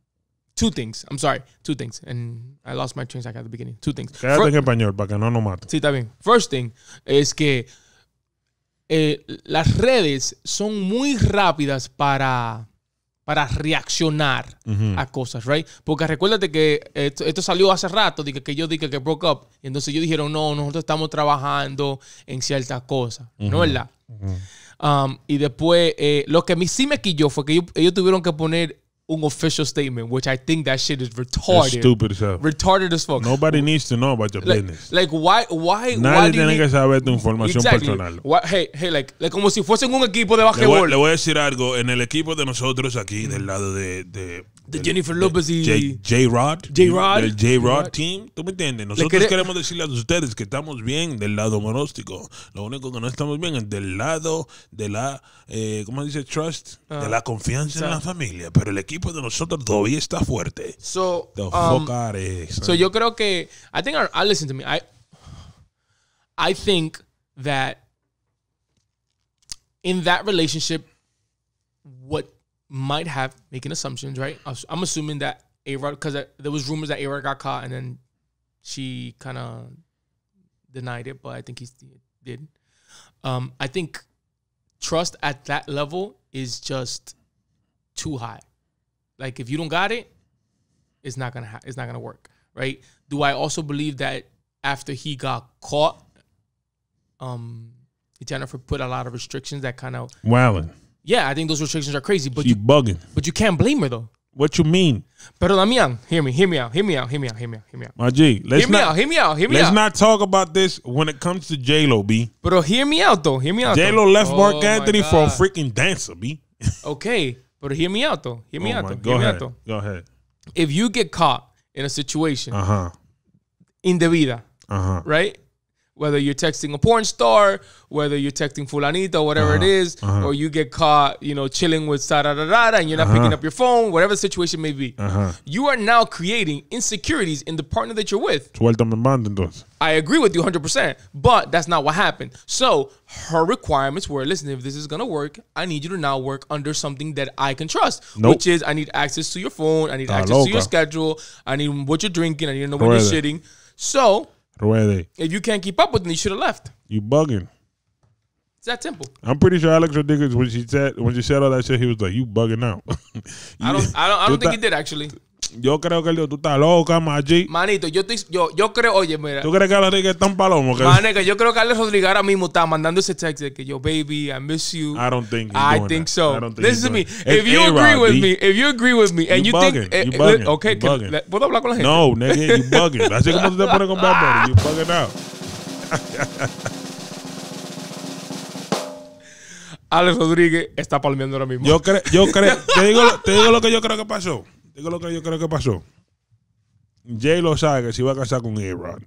two things. I'm sorry, two things. And I lost my train back at the beginning. Two things. Quédate First, en español para que no nos mate. Sí, está bien. First thing es que eh, las redes son muy rápidas para para reaccionar mm-hmm. a cosas, right? Porque recuérdate que esto, salió hace rato, que yo dije que broke up. Y entonces ellos dijeron, no, nosotros estamos trabajando en ciertas cosas, ¿no mm-hmm. verdad? la? Um, y después, eh, lo que a mí sí me quilló fue que ellos, tuvieron que poner un official statement, which I think that shit is retarded. stupid Retarded as fuck. Nobody needs to know about your business. Like, why, why, Nadie why tiene que saber tu información personal. hey, hey, like, como si fuesen un equipo de basketball Le, voy a decir algo. En el equipo de nosotros aquí, del lado de, de de Jennifer Lopez y J-Rod. J-Rod. El J-Rod team. ¿Tú me entiendes? Nosotros queremos decirles a ustedes que estamos bien del lado monóstico. Lo único que no estamos bien es del lado de la, eh, ¿cómo dice? Trust. De ah, la confianza en la familia. Pero el equipo de nosotros todavía está fuerte. So, um, so yo creo que, I think, I listen to me. I, I think that in that relationship, what might have making assumptions, right? I'm assuming that A Rod because there was rumors that A Rod got caught and then she kind of denied it, but I think he did. Um, I think trust at that level is just too high. Like if you don't got it, it's not gonna ha- it's not gonna work, right? Do I also believe that after he got caught, um, Jennifer put a lot of restrictions that kind of wowing yeah, I think those restrictions are crazy, but She you bugging. but you can't blame her though. What you mean, Pero Damian, hear me, hear me out, hear me out, hear me out, hear me out, hear me out. my G? Let's Hear me out, hear me out, hear me let's out. not talk about this when it comes to J Lo. B Pero hear me out though, hear me out. J Lo left Mark Oh, my Anthony for a freaking dancer. B. Okay, but hear me out though. Hear me out though. Hear Go me out ahead. though. Go ahead. If you get caught in a situation Uh huh. in the vida, Uh huh. right? whether you're texting a porn star, whether you're texting fulanita, whatever uh-huh. it is, uh-huh. or you get caught, you know, chilling with da, and you're not uh-huh. picking up your phone, whatever the situation may be. Uh-huh. You are now creating insecurities in the partner that you're with. I agree with you 100%, but that's not what happened. So her requirements were, listen, if this is going to work, I need you to now work under something that I can trust, nope. which is I need access to your phone, I need ah, access loca. to your schedule, I need what you're drinking, I need to know where you're shitting. So Ruede. If you can't keep up with him, you should have left. You bugging. It's that simple. I'm pretty sure Alex Rodriguez when she said when she said all that shit, he was like, "You bugging out." [LAUGHS] you, I don't, I don't, I don't think he did actually. yo creo que tú estás loca, Maggi. Manito, yo, estoy, yo, yo creo, oye, mira. ¿Tú crees que Alex Rodríguez está en palomo? Que... yo creo que Alex Rodríguez ahora mismo está mandando ese text de que yo, baby, I miss you. I don't think I think so. I don't think This is me. If you agree with me, if you agree with me, and you, think. Eh, eh, okay, ¿puedo hablar con la gente? No, nigga, you bugging. Así como tú te pones con Bad Bunny, you bugging out. [LAUGHS] Alex Rodríguez está palmeando ahora mismo. Yo creo, yo creo, [LAUGHS] te te digo lo que yo creo que pasó. Digo lo que yo creo que pasó. J lo sabe que se iba a casar con A-Rod.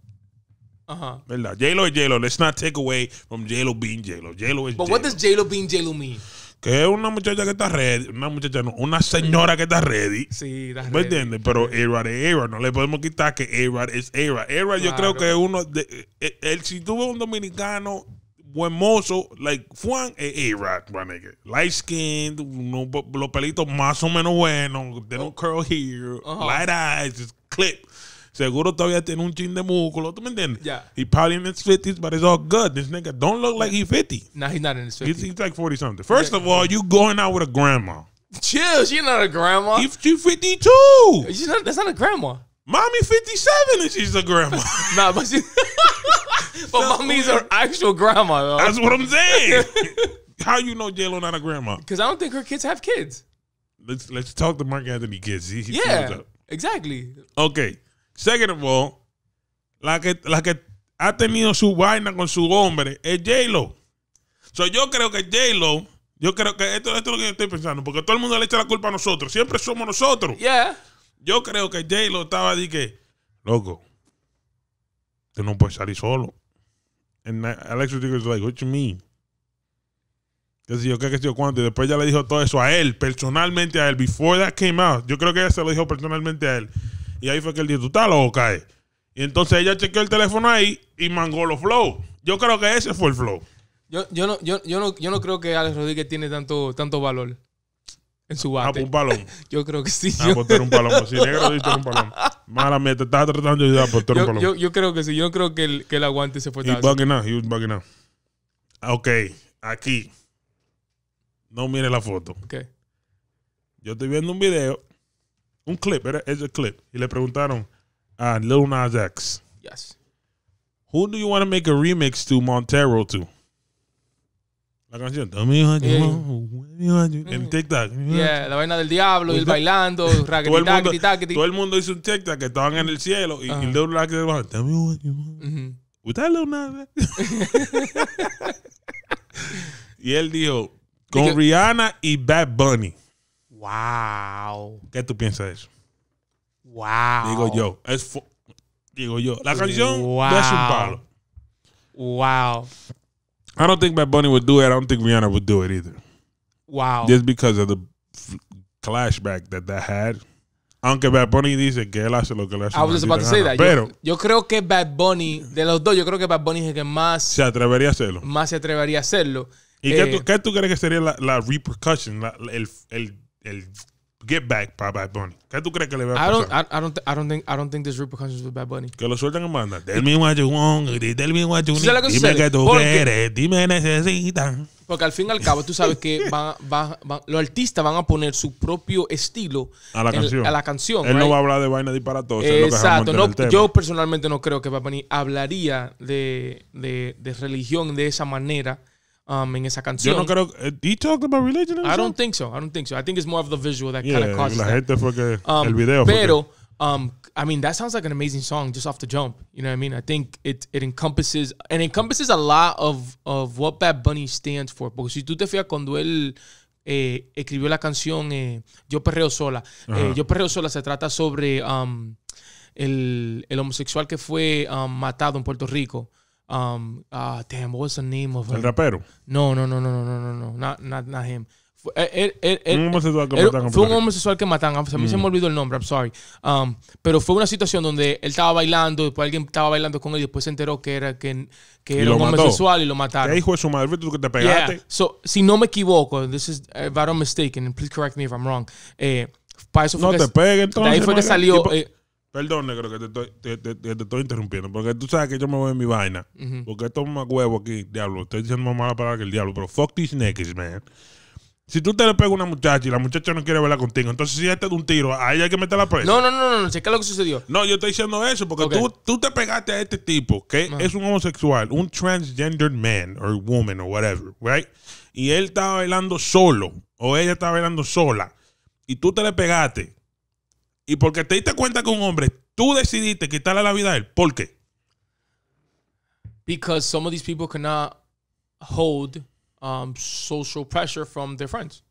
Ajá. ¿Verdad? J-Lo es J-Lo. Let's not take away from J-Lo being J-Lo. J-Lo es But what does J-Lo being J-Lo mean? Que es una muchacha que está ready. Una muchacha no. Una señora que está ready. Sí, está ¿Me entiendes? Pero A-Rod es a No le podemos quitar que A-Rod es A-Rod. yo creo que es uno... De, eh, eh, si tuvo un dominicano buen mozo, like Juan es A-Rock, my nigga. Light skinned, uno, los pelitos más o menos buenos, they don't curl here, uh -huh. light eyes, just clip. Seguro todavía tiene un chin de músculo, ¿tú me entiendes? Yeah. He probably in his 50s, but it's all good. This nigga don't look like he's 50. Nah, he's not in his 50s. He's, he's like 40 something. First yeah. of all, you going out with a grandma. Chill, she's not a grandma. She's 52. She's not, that's not a grandma. Mommy 57 and she's a grandma. [LAUGHS] nah, but she [LAUGHS] But mommy's her actual grandma, though. That's what I'm saying. [LAUGHS] How you know J Lo not a grandma? Because I don't think her kids have kids. Let's let's talk to Mark Anthony kids. He, he yeah, exactly. Okay. Second of all, la que, la que ha tenido su vaina con su hombre es J-Lo. So, yo creo que J-Lo, yo creo que esto, esto, es lo que yo estoy pensando, porque todo el mundo le echa la culpa a nosotros. Siempre somos nosotros. Yeah. Yo creo que Jay lo estaba de que, loco, tú no puedes salir solo. Alex Rodriguez like, what you mean? Que si yo qué, que yo cuánto. Y después ella le dijo todo eso a él, personalmente a él. Before that came out, yo creo que ella se lo dijo personalmente a él. Y ahí fue que él dijo, tú estás loco, cae. Eh. Y entonces ella chequeó el teléfono ahí y mangó los flow. Yo creo que ese fue el flow. Yo, yo, no, yo, no, creo que Alex Rodríguez tiene tanto, tanto valor. En su bate. Ah, un balón. [LAUGHS] yo creo que sí. ¿A ah, yo... Pues un palón. [LAUGHS] Si negro tú un balón. Mala mía, te estaba tratando de ayudar, a pues un balón. Yo, yo, creo que sí. Yo creo que el, que el aguante se fue. He was bugging out. He was bugging out. Ah, ok, aquí. No mire la foto. Ok. Yo estoy viendo un video, un clip, era, ese el clip. Y le preguntaron a Lil Nas X. Yes. Who do you want to make a remix to Montero to? La canción. El mm. TikTok. Yeah, la vaina del diablo, ir pues bailando, [LAUGHS] todo, el mundo, todo el mundo hizo un TikTok que estaban en el cielo y, el que se bajó, Tell me what you want. ¿Usted lo nada? [LAUGHS] [LAUGHS] y él dijo, con Rihanna y Bad Bunny. Wow. ¿Qué tú piensas de eso? Wow. Digo yo. Es digo yo. La canción es un palo. Wow. I don't think Bad Bunny would do it. I don't think Rihanna would do it either. Wow. Just because of the flashback that that had. Aunque Bad Bunny dice que él hace lo que le hace. I was just about to say that. Pero yo, yo, creo que Bad Bunny, de los dos, yo creo que Bad Bunny es el que más. Se atrevería a hacerlo. Más se atrevería a hacerlo. ¿Y eh, qué, tú, qué, tú, crees que sería la, la repercussion, la, el, el, el Get back para Bad Bunny. ¿Qué tú crees que le va a pasar? I don't, I, don't, I don't, think, I there's repercussions with Bad Bunny. Que lo suelten en banda. Tell me what you want, tell me what you need. Dime que tú quieres, dime necesitan. Porque al fin y al cabo tú sabes que los artistas van a poner su propio estilo a la canción. Él no va a hablar de vaina disparatosa. Exacto. yo personalmente no creo que Bad Bunny hablaría de, de religión de esa manera um, en esa canción. Yo no creo. Eh, ¿He talked about religion? I don't think so. I don't think so. I think it's more of the visual that kind of causes La gente that. Um, el video pero. Um, I mean, that sounds like an amazing song just off the jump. You know what I mean? I think it it encompasses and encompasses a lot of of what Bad Bunny stands for. Porque si tú te fijas cuando él eh, escribió la canción eh, Yo perreo sola, Yo perreo sola se trata sobre um, el, el, homosexual que fue um, matado en Puerto Rico um ah damn what's the name of him? El rapero. No, no, no, no, no, no, no, no. Not not not him. Eh, eh, eh, fue, un homosexual que matan fue un homosexual que matan. A mí mm. se me mm. olvidó el nombre, I'm sorry. Um, pero fue una situación donde él estaba bailando, después alguien estaba bailando con él y después se enteró que era, que, que era un homosexual y lo mataron. ¿Qué hijo de su madre? ¿Tú que te pegaste? Yeah. So, si no me equivoco, this is, if mistake, and please correct me if I'm wrong. Eh, para eso fue no que, te peguen, entonces. De ahí fue que salió. Tipo, eh, Perdón, negro, que te estoy, te, te, te estoy, interrumpiendo, porque tú sabes que yo me voy en mi vaina. Porque esto es más huevo aquí, diablo. Estoy diciendo más mala palabra que el diablo, pero fuck these niggas, man. Si tú te le pegas a una muchacha y la muchacha no quiere verla contigo, entonces si este es un tiro, ahí hay que meter la presa. No, no, no, no, no, es lo que sucedió. No, yo estoy diciendo eso porque tú, tú, te pegaste a este tipo que es un homosexual, un transgendered man or woman or whatever, right? Y él estaba bailando solo o ella estaba bailando sola y tú te le pegaste Y porque te diste cuenta que un hombre, tú decidiste quitarle la vida a él. ¿Por qué? Because some of these people cannot hold um, social pressure from their friends.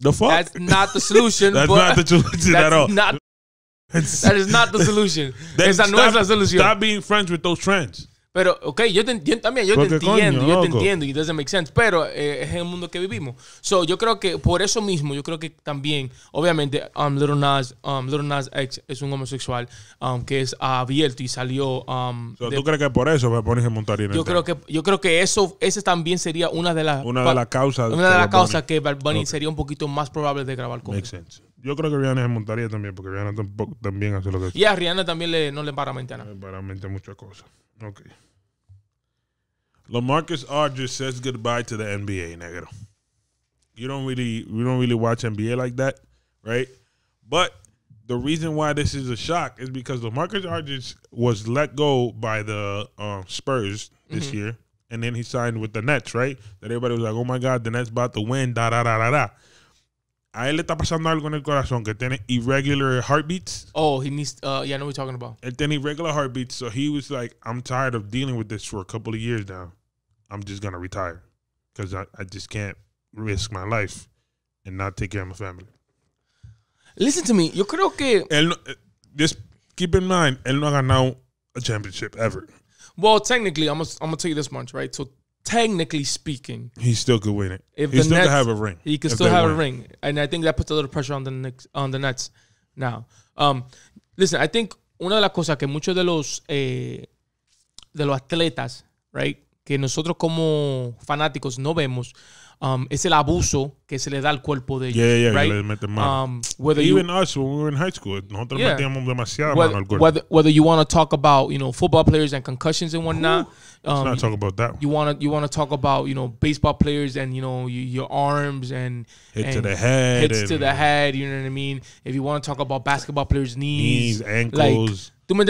The fuck? That's not the solution. [LAUGHS] that's not the [LAUGHS] solution at all. Not, [LAUGHS] that is not the solution. Stop being friends with those friends. Pero, ok, yo, te, también, yo te entiendo, yo te entiendo, y doesn't make sense, pero eh, es el mundo que vivimos. So, yo creo que por eso mismo, yo creo que también, obviamente, um, Little, Nas, um, Little Nas X es un homosexual um, que es abierto y salió... Um, ¿Tú crees que por eso me pones yo este? creo que Yo creo que eso ese también sería una de las... Una de las causas. Una de las causas que sería un poquito más probable de grabar con sense. Yo creo que Rihanna se montaría también, porque Rihanna también hace lo que... Y a Rihanna también le, no le para mente a nada. Le para muchas cosas. Okay. Lamarcus Aldridge says goodbye to the NBA, negro. You don't really we don't really watch NBA like that, right? But the reason why this is a shock is because Lamarcus Aldridge was let go by the uh, Spurs this mm-hmm. year, and then he signed with the Nets, right? That everybody was like, "Oh my God, the Nets about to win!" Da da da da da a él le está pasando algo en el corazón que tiene irregular heartbeats. Oh, he needs. Uh, yeah, I know what you're talking about. Él tiene irregular heartbeats, so he was like, "I'm tired of dealing with this for a couple of years now. I'm just gonna retire because I, I just can't risk my life and not take care of my family." Listen to me. Yo creo que él no, eh, just keep in mind, él no ha ganado a championship ever. Well, technically, I'm gonna, I'm gonna tell you this much, right? So technically speaking, he still could win it. If he still Nets, could have a ring. He could still have win. a ring, and I think that puts a little pressure on the Knicks, on the Nets now. Um, listen, I think una de las cosas que muchos de los eh, de los atletas, right, que nosotros como fanáticos no vemos. Um, es el abuso que se le da al cuerpo de ellos. Yeah, yeah, right? le meten mano. Um, Even you, us when we were in high school, nosotros yeah. metíamos demasiado whether, mano al cuerpo. Whether, whether you want to talk about, you know, football players and concussions and whatnot, Ooh. Um, Let's not um, talk about that. You want to you want to talk about you know baseball players and you know you, your arms and hits to the head, hits to the head. You know what I mean? If you want to talk about basketball players' knees, knees ankles. Like, Tú me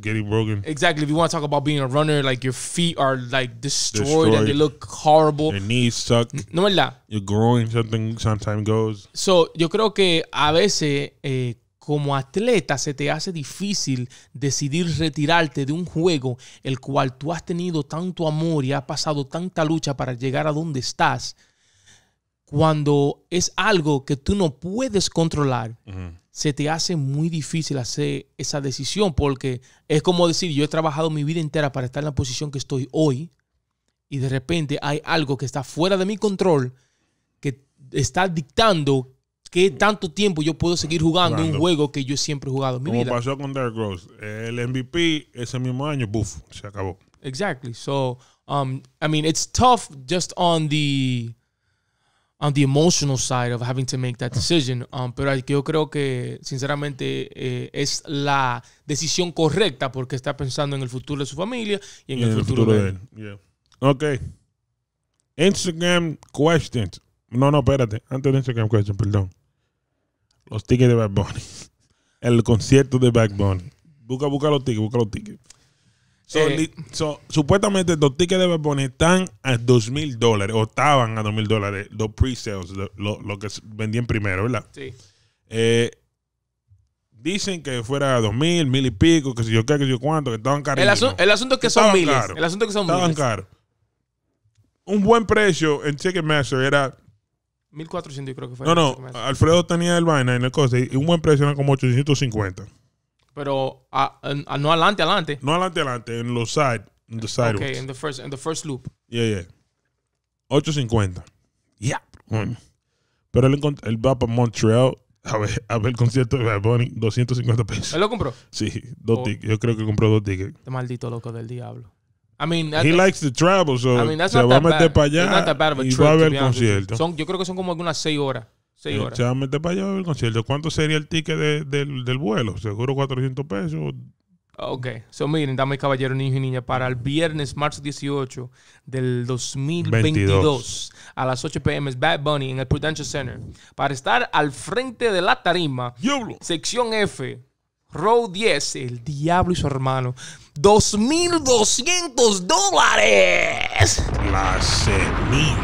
getting broken. Exactly. If you want to talk about being a runner, like your feet are like destroyed, destroyed. and they look horrible. Your knees suck. No, you Your groin, something sometimes goes. So, yo creo que a veces eh, como atleta se te hace difícil decidir retirarte de un juego el cual tú has tenido tanto amor y has pasado tanta lucha para llegar a donde estás, cuando es algo que tú no puedes controlar, se te hace muy difícil hacer esa decisión porque es como decir, yo he trabajado mi vida entera para estar en la posición que estoy hoy y de repente hay algo que está fuera de mi control que está dictando qué tanto tiempo yo puedo seguir jugando, un juego que yo siempre he jugado en mi Como vida. pasó con Derrick Rose. El MVP ese mismo año, buf, se acabó. Exactly. So, um, I mean, it's tough just on the on the emotional side of having to make that decision. Um, pero yo creo que, sinceramente, eh, es la decisión correcta porque está pensando en el futuro de su familia y en, el, futuro de él. Ok. Instagram questions. No, no, espérate. Antes de Instagram questions, perdón. Los tickets de Bad Bunny. [LAUGHS] El concierto de Bad Bunny. Busca, busca los tickets, busca los tickets. Eh. supuestamente los tickets de Bad Bunny están a dos mil dólares o estaban a dos mil dólares los pre-sales, lo, que vendían primero, ¿verdad? Sí. Eh, dicen que fuera a dos mil, mil y pico, que si yo qué, que si yo cuánto, que estaban caros. El, el, asunto es que, son miles. el asunto es que son estaban Estaban caros. Un buen precio en Ticketmaster era 1400 creo que fue. No, no, Alfredo tenía el vaina en el coste y un buen precio era como 850. Pero a, no adelante, adelante. No adelante, adelante, en los side, en the side Okay, in the first in the first loop. Yeah, yeah. 850. Yeah. Bueno Pero él, va para Montreal a ver, a ver el concierto de Bad 250 pesos. ¿Él lo compró? Sí, dos oh. tickets. Yo creo que compró dos tickets. Este maldito loco del diablo. I mean, he likes to travel, so I mean, that's se not va a meter para allá bad, y va a ver el concierto. Son, yo creo que son como algunas seis horas. Seis eh, horas. Se va a meter para allá a ver el concierto. ¿Cuánto sería el ticket de, del, del vuelo? Seguro 400 pesos. Ok, so miren, dame caballero, niños y niñas, para el viernes, marzo 18 del 2022 a las 8 pm es Bad Bunny en el Prudential Center. Para estar al frente de la tarima, sección F, Row 10, el diablo y su hermano. 2.200 dólares. La semilla.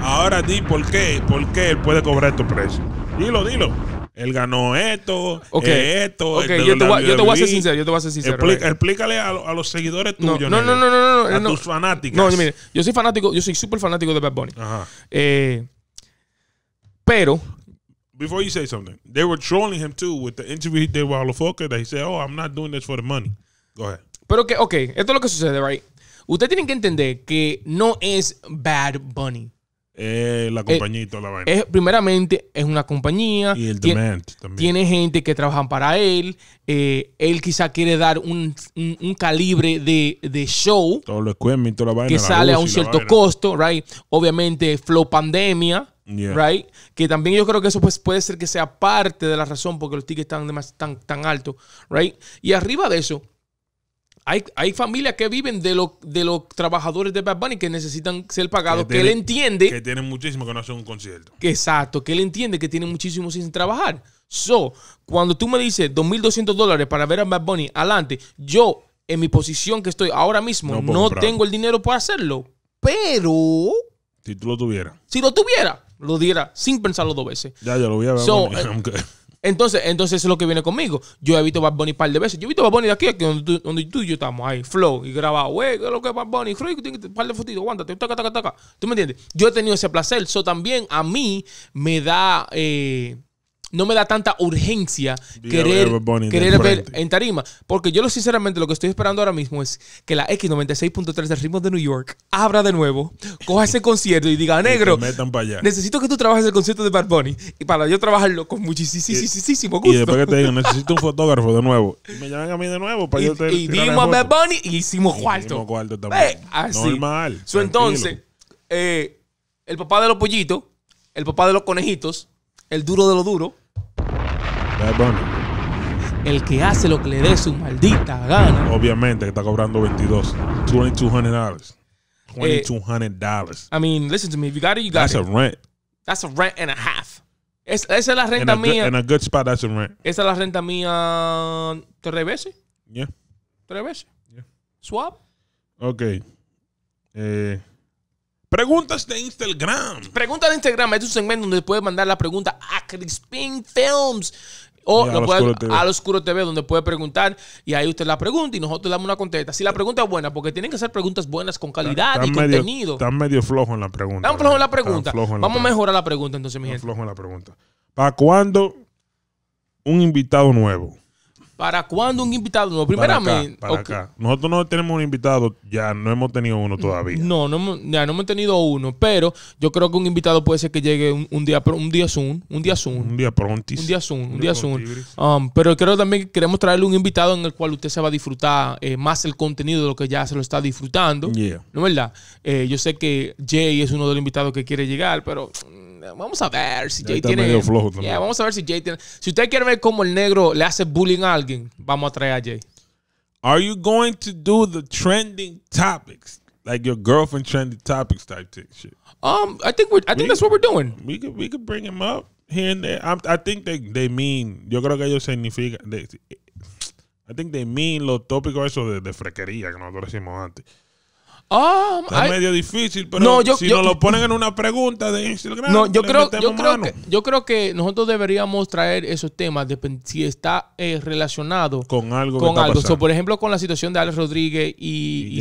Ahora di por qué, por qué él puede cobrar estos precios. Dilo, dilo. Él ganó esto, ¿ok? esto. Okay. Este yo, te voy, yo, te voy, a ser e. sincero, yo te voy a ser sincero. explícale a, los seguidores tuyos. No, no, no, no, no, A tus fanáticos. No, mire, yo soy fanático, yo soy súper fanático de Bad Bunny. Ajá. Eh, pero before you say something, they were trolling him too with the interview he did with Alofoca that he said, oh, I'm not doing this for the money. Go ahead. Pero que, ok, esto es lo que sucede, right? Usted tienen que entender que no es Bad Bunny. Eh, la eh, compañía y toda la vaina. Es, primeramente, es una compañía. Y el tiene, demand también. Tiene gente que trabaja para él. Eh, él quizá quiere dar un, un, calibre de, de, show. Todo lo y toda la vaina. Que sale a un cierto costo, right? Obviamente, Flow Pandemia Right? Que también yo creo que eso pues, puede ser que sea parte de la razón porque los tickets están tan, tan altos. Right? Y arriba de eso, hay, hay familias que viven de, lo, de los trabajadores de Bad Bunny que necesitan ser pagados, que, él entiende. Que tienen muchísimo que no hacen un concierto. exacto, que él entiende que tienen muchísimo sin trabajar. So, cuando tú me dices 2.200 dólares para ver a Bad Bunny, adelante, yo en mi posición que estoy ahora mismo no, tengo el dinero para hacerlo, pero... Si tú lo tuvieras. Si lo tuviera, lo diera sin pensarlo dos veces. Ya, yo lo voy a ver. Eh, entonces, entonces eso es lo que viene conmigo. Yo he visto Bad Bunny un par de veces. Yo he visto Bad Bunny de aquí, donde, tú, donde tú y yo estamos ahí, flow, y grabado, wey, eh, ¿qué es lo que es Bad Bunny? Un par de fotitos, aguántate, taca, taca, taca. ¿Tú me entiendes? Yo he tenido ese placer. Eso también a mí me da... Eh, no me da tanta urgencia querer, querer ver en tarima. Porque yo, sinceramente, lo que estoy esperando ahora mismo es que la X96.3 del ritmo de New York abra de nuevo, coja ese concierto y diga, [LAUGHS] negro, necesito que tú trabajes el concierto de Bad Bunny. Y para yo trabajarlo con muchísimo gusto. Y después que te digo necesito un fotógrafo de nuevo. Y me llaman a mí de nuevo para yo te Y vimos a Bad Bunny y hicimos cuarto. hicimos cuarto también. así. Normal. entonces, eh, el papá de los pollitos, el papá de los conejitos, el duro de lo duro, el que hace lo que le dé su maldita gana. Obviamente que está cobrando 22. $2,200. $2,200. I mean, listen to me. If you got it, you got it. That's a rent. That's a rent and a half. Es, esa es la renta mía. En a good spot, that's a rent. Esa es la renta mía um, tres veces. Yeah. Tres veces. Yeah. Swap. Ok. Eh, preguntas de Instagram. Preguntas de Instagram. Este es un segmento donde puedes mandar la pregunta a Crispin Films. O lo al, oscuro TV. donde puede preguntar y ahí usted la pregunta y nosotros le damos una contesta. Si la pregunta es buena, porque tienen que ser preguntas buenas con calidad y contenido. Están medio flojo en la pregunta. Están flojo en la pregunta. Vamos a mejorar la pregunta entonces, mi está gente. flojo en la pregunta. ¿Para cuándo un invitado nuevo? ¿Para cuándo un invitado No, Primeramente. Para acá, para acá. Nosotros no tenemos un invitado, ya no hemos tenido uno todavía. No, no ya no hemos tenido uno, pero yo creo que un invitado puede ser que llegue un, día un día Zoom, un día Zoom. Un día prontis. Un día Zoom, un, día Zoom. Um, pero creo también que queremos traerle un invitado en el cual usted se va a disfrutar eh, más el contenido de lo que ya se lo está disfrutando. ¿No es verdad? Eh, yo sé que Jay es uno de los invitados que quiere llegar, pero mm, Vamos a ver si Jay tiene. vamos a ver si Jay tiene. Si usted quiere ver cómo el negro le hace bullying a alguien, vamos a traer a Jay. Are you going to do the trending topics? Like your girlfriend trending topics type shit. Um, I think we're I think that's what we're doing. We could we could bring him up here and there. i think they, they mean yo creo que ellos Significan I think they mean los tópicos esos de, de frequería que nosotros decimos antes. Um, es medio difícil, pero si nos lo ponen en una pregunta de Instagram, no, yo creo, yo creo, que, nosotros deberíamos traer esos temas si está eh, relacionado con algo. Con por ejemplo, con la situación de Alex Rodríguez y, y,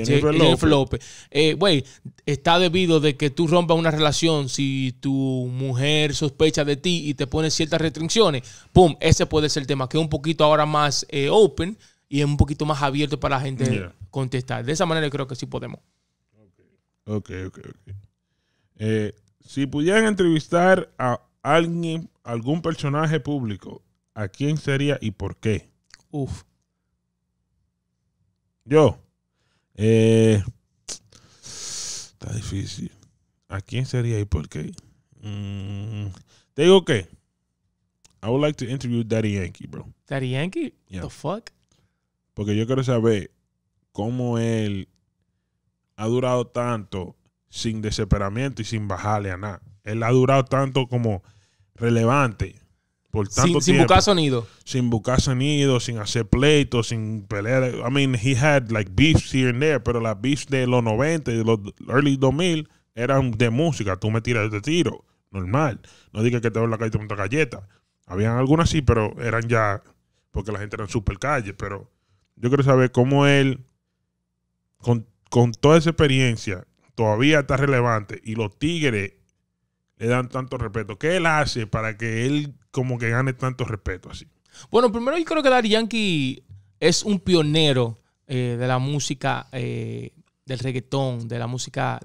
eh, está debido de que tú rompas una relación si tu mujer sospecha de ti y te pone ciertas restricciones. Pum, ese puede ser el tema que es un poquito ahora más eh, open y es un poquito más abierto para la gente contestar. De esa manera creo que sí podemos. Ok, ok, ok. Eh, si pudieran entrevistar a alguien, algún personaje público, ¿a quién sería y por qué? Uf. Yo. Eh, está difícil. ¿A quién sería y por qué? Mm, te digo que. I would like to interview Daddy Yankee, bro. Daddy Yankee? Yeah. The fuck? Porque yo quiero saber cómo él ha durado tanto sin desesperamiento y sin bajarle a nada. Él ha durado tanto como relevante por tanto sin, sin buscar sonido. Sin buscar sonido, sin hacer pleitos, sin pelear. I mean, he had like beefs here and there, pero las beefs de los 90 de los early 2000 eran de música. Tú me tiras de tiro, normal. No digas que te voy a la calle te galleta. Habían algunas sí, pero eran ya porque la gente era en super calle. Pero yo quiero saber cómo él con, toda esa experiencia, todavía está relevante y los Tigres le dan tanto respeto. ¿Qué él hace para que él como que gane tanto respeto así? Bueno, primero yo creo que Daddy Yankee es un pionero eh, de la música, eh, del reggaetón, de la música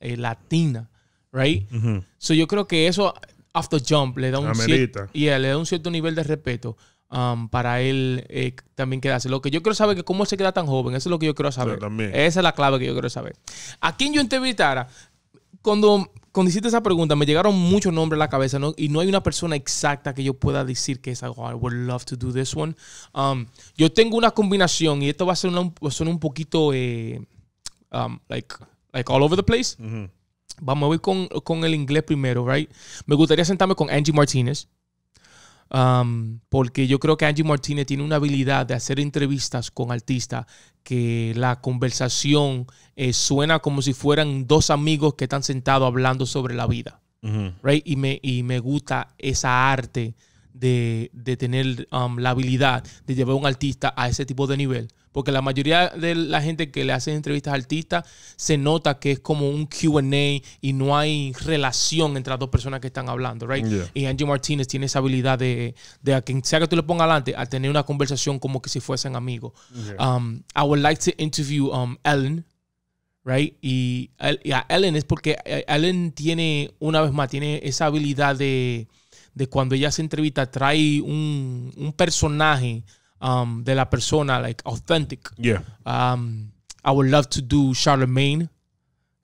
eh, latina, ¿right? so yo creo que eso, After Jump, le da, un cierto, le da un cierto nivel de respeto. Um, para él eh, también quedarse. Lo que yo quiero saber es cómo se queda tan joven. Eso es lo que yo quiero saber. Esa es la clave que yo quiero saber. ¿A quién yo entrevistara? Cuando, cuando hiciste esa pregunta, me llegaron muchos nombres a la cabeza y no hay una persona exacta que yo pueda decir que es algo, I would love to do this one. Um, yo tengo una combinación y esto va a ser una, un poquito eh, um, like, like all over the place. Vamos a ir con, con, el inglés primero, right? Me gustaría sentarme con Angie Martinez Um, porque yo creo que Angie Martínez tiene una habilidad de hacer entrevistas con artistas que la conversación eh, suena como si fueran dos amigos que están sentados hablando sobre la vida. y, me, y me gusta esa arte de, de tener um, la habilidad de llevar a un artista a ese tipo de nivel porque la mayoría de la gente que le hace entrevistas a artistas se nota que es como un QA y no hay relación entre las dos personas que están hablando, right? Y Angie Martínez tiene esa habilidad de, de, a quien sea que tú le pongas adelante, a tener una conversación como que si fuesen amigos. Um, I would like to interview um, Ellen. Right? Y, a Ellen es porque eh, Ellen tiene, una vez más, tiene esa habilidad de, de cuando ella se entrevista, trae un personaje um, de la persona, like authentic. Yeah. Um, I would love to do Charlemagne,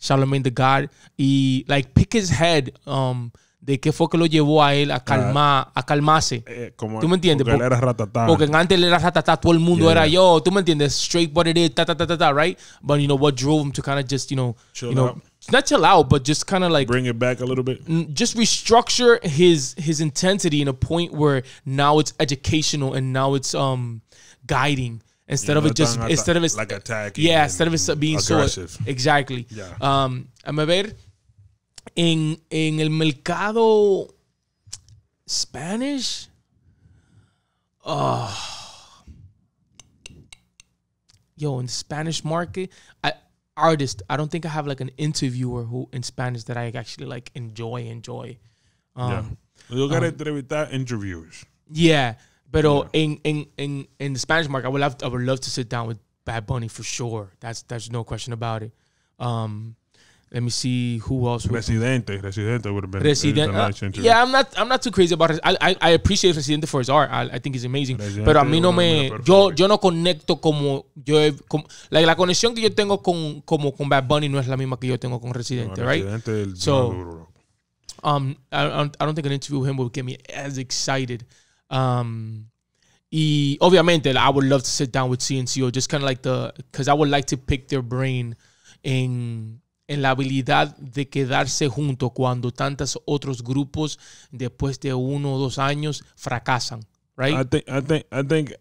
Charlemagne the God, y like pick his head. Um, de qué fue que lo llevó a él a calmar, a calmarse. Eh, como, ¿Tú me entiendes? Porque, porque, él era ratatá. Porque antes él era ratatá, todo el mundo yeah. era yo, ¿tú me entiendes? Straight what it is, ta, ta, ta, ta, ta, right? But you know what drove him to kind of just, you know, Chill you know, not chill out, but just kind of like bring it back a little bit. N- just restructure his his intensity in a point where now it's educational and now it's um guiding instead of it just instead of it like attacking. Yeah, instead of it being aggressive. so exactly. Yeah. Um, a ver en en el mercado Spanish. Oh. Yo, in the Spanish market, I artist. I don't think I have like an interviewer who in Spanish that I actually like enjoy enjoy. Um, yeah. Yo quiero with that interviewers. Yeah, but yeah. in in in in the Spanish market, I would love I would love to sit down with Bad Bunny for sure. That's that's no question about it. Um, let me see who else. Residente, Residente would have been. Residente, uh, yeah, I'm not, I'm not too crazy about it. I, I, I appreciate Residente for his art. I, I think he's amazing. Residente Pero a mí no me, yo, yo no conecto como yo, como, like, la conexión que yo tengo con, como con Bad Bunny no es la misma que yo tengo con Residente, no, right? Residente so, um, I, I don't think an interview with him would get me as excited. Um, y obviamente, I would love to sit down with CNCO, just kind of like the, because I would like to pick their brain in en la habilidad de quedarse junto cuando tantos otros grupos después de uno o dos años fracasan, right? I think, I think, I think,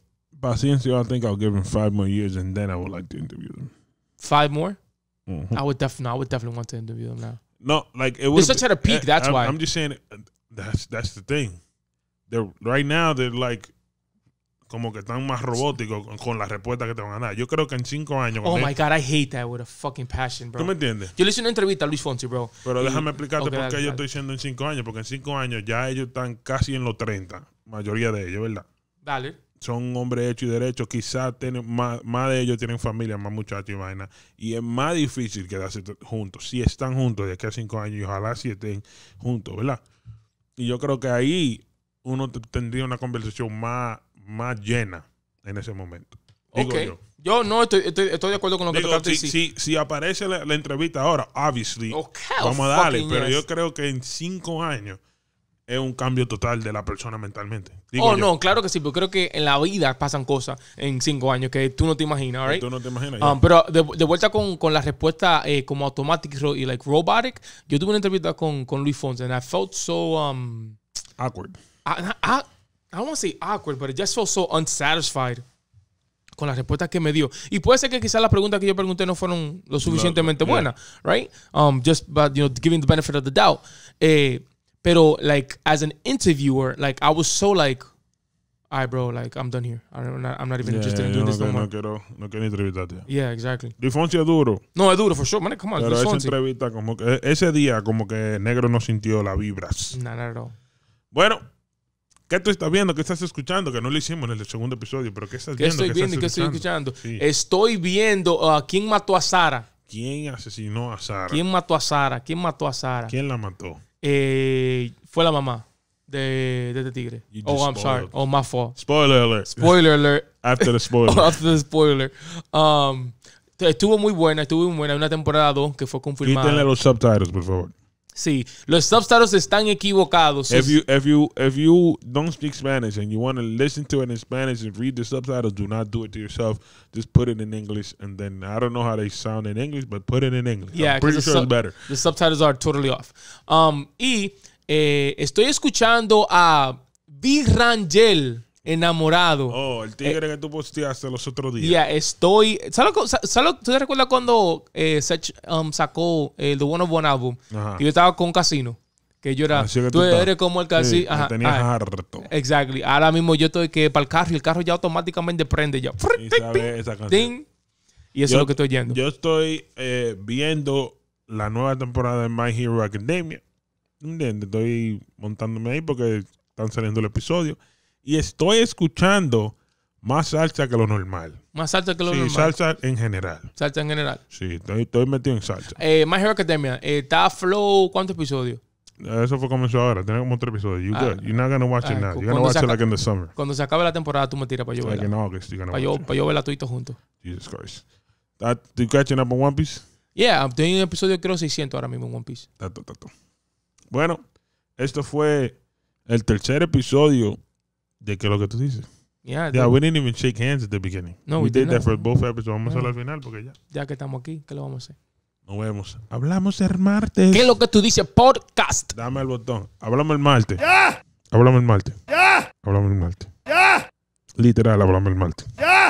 Paciencia, I think I'll give him five more years and then I would like to interview them. Five more? Mm-hmm. I would definitely, I would definitely want to interview them. now. No, like it was such at a peak. that's why I'm just saying uh, that's that's the thing. They're right now. They're like como que están más robóticos con la respuesta que te van a dar. Yo creo que en cinco años. Oh my God, I hate that with a fucking passion, bro. ¿Tú me entiendes? Yo le hice una entrevista a Luis Fonsi, bro. Pero déjame explicarte por qué yo estoy diciendo en cinco años, porque en cinco años ya ellos están casi en los 30, mayoría de ellos, ¿verdad? Dale. Son hombres hechos y derechos, quizás más, más de ellos tienen familia, más muchachos y vaina. Y es más difícil quedarse juntos. Si están juntos de aquí a cinco años, y ojalá si estén juntos, ¿verdad? Y yo creo que ahí uno tendría una conversación más más llena en ese momento. okay. yo. no estoy, estoy, de acuerdo con lo que te si, si, si, aparece la, entrevista ahora, obviously, oh, vamos a darle. Pero yo creo que en cinco años es un cambio total de la persona mentalmente. Digo oh, no, claro que sí, pero creo que en la vida pasan cosas en cinco años que tú no te imaginas, right? Tú no te imaginas. Um, pero de, vuelta con, la respuesta eh, como automatic y like robotic, yo tuve una entrevista con, con Luis Fonsi and I felt so... Um, Awkward. Ah, ah, I don't want to say awkward, but it just felt so unsatisfied con la respuesta que me dio. Y puede ser que quizás las preguntas que yo pregunté no fueron lo suficientemente buenas, right? Um, just but you know, giving the benefit of the doubt. Eh, pero like as an interviewer, like I was so like, all bro, like I'm done here. I'm not, I'm not even interested in doing this no more. No quiero, no quiero entrevistarte. Yeah, exactly. Difonsi es duro. No, es duro, for sure. Man, come on, Pero esa entrevista, como e, ese día, como que Negro no sintió las vibras. Nada no, no. Bueno, ¿Qué tú estás viendo? ¿Qué estás escuchando? Que no lo hicimos en el segundo episodio, pero ¿qué estás ¿Qué viendo? Estoy viendo estás y ¿Qué estoy escuchando? Estoy viendo uh, quién mató a Sara. ¿Quién asesinó a Sara? ¿Quién mató a Sara? ¿Quién mató a Sara? ¿Quién la mató? Eh, fue la mamá de, de este tigre. oh, I'm sorry. Oh, my fault. Spoiler alert. Spoiler alert. [LAUGHS] After the spoiler. [LAUGHS] after the spoiler. Um, estuvo muy buena, estuvo muy buena. Una temporada 2 que fue confirmada. Quítenle los subtitles, por favor. Sí, los subtitles están equivocados. If you if you if you don't speak Spanish and you want to listen to it in Spanish and read the subtitles, do not do it to yourself. Just put it in English, and then I don't know how they sound in English, but put it in English. Yeah, I'm pretty sure it's better. The subtitles are totally off. Um, y eh, estoy escuchando a Big Rangel enamorado. Oh, el tigre eh, que tú posteaste los otros días. Ya, yeah, estoy. ¿sabes, tú te recuerdas cuando eh, um, sacó el eh, The One of One Album? Ajá. Y yo estaba con Casino. Que yo era. Así ah, que tú, eres como el casino. ajá, tenías harto. Exactly. Ahora mismo yo estoy que para el carro y el carro ya automáticamente prende ya. Y, esa canción. y eso es lo que estoy yendo. Yo estoy eh, viendo la nueva temporada de My Hero Academia. Estoy montándome ahí porque están saliendo el episodio y estoy escuchando más salsa que lo normal. Más salsa que lo normal. Sí, salsa en general. Salsa en general. Sí, estoy, estoy metido en salsa. Eh, My Hero Academia, eh, está Flow, ¿cuántos episodios? Eh, eso fue comenzó ahora, tiene como tres episodios. You ah, good you're not gonna watch it ah, now. You're gonna watch it like in the summer. Cuando se acabe la temporada, tú me tiras para eh, yo verla. para, yo, para yo verla tuito juntos. Jesus Christ. That, you catching up on One Piece? Yeah, tengo un episodio creo 600 ahora mismo en One Piece. Tato, tato. Bueno, esto fue el tercer episodio de que lo que tú dices. Ya ya we didn't even shake hands at the beginning. No, we, we did, that for both episodes. Vamos a mm. al final porque ya. Ya que estamos aquí, ¿qué lo vamos a hacer? Nos vemos. Hablamos el martes. ¿Qué es lo que tú dices? Podcast. Dame el botón. Hablamos el martes. ¡Ya! Hablamos el martes. ¡Ya! Hablamos el martes. ¡Ya! Literal, hablamos el martes. ¡Ya!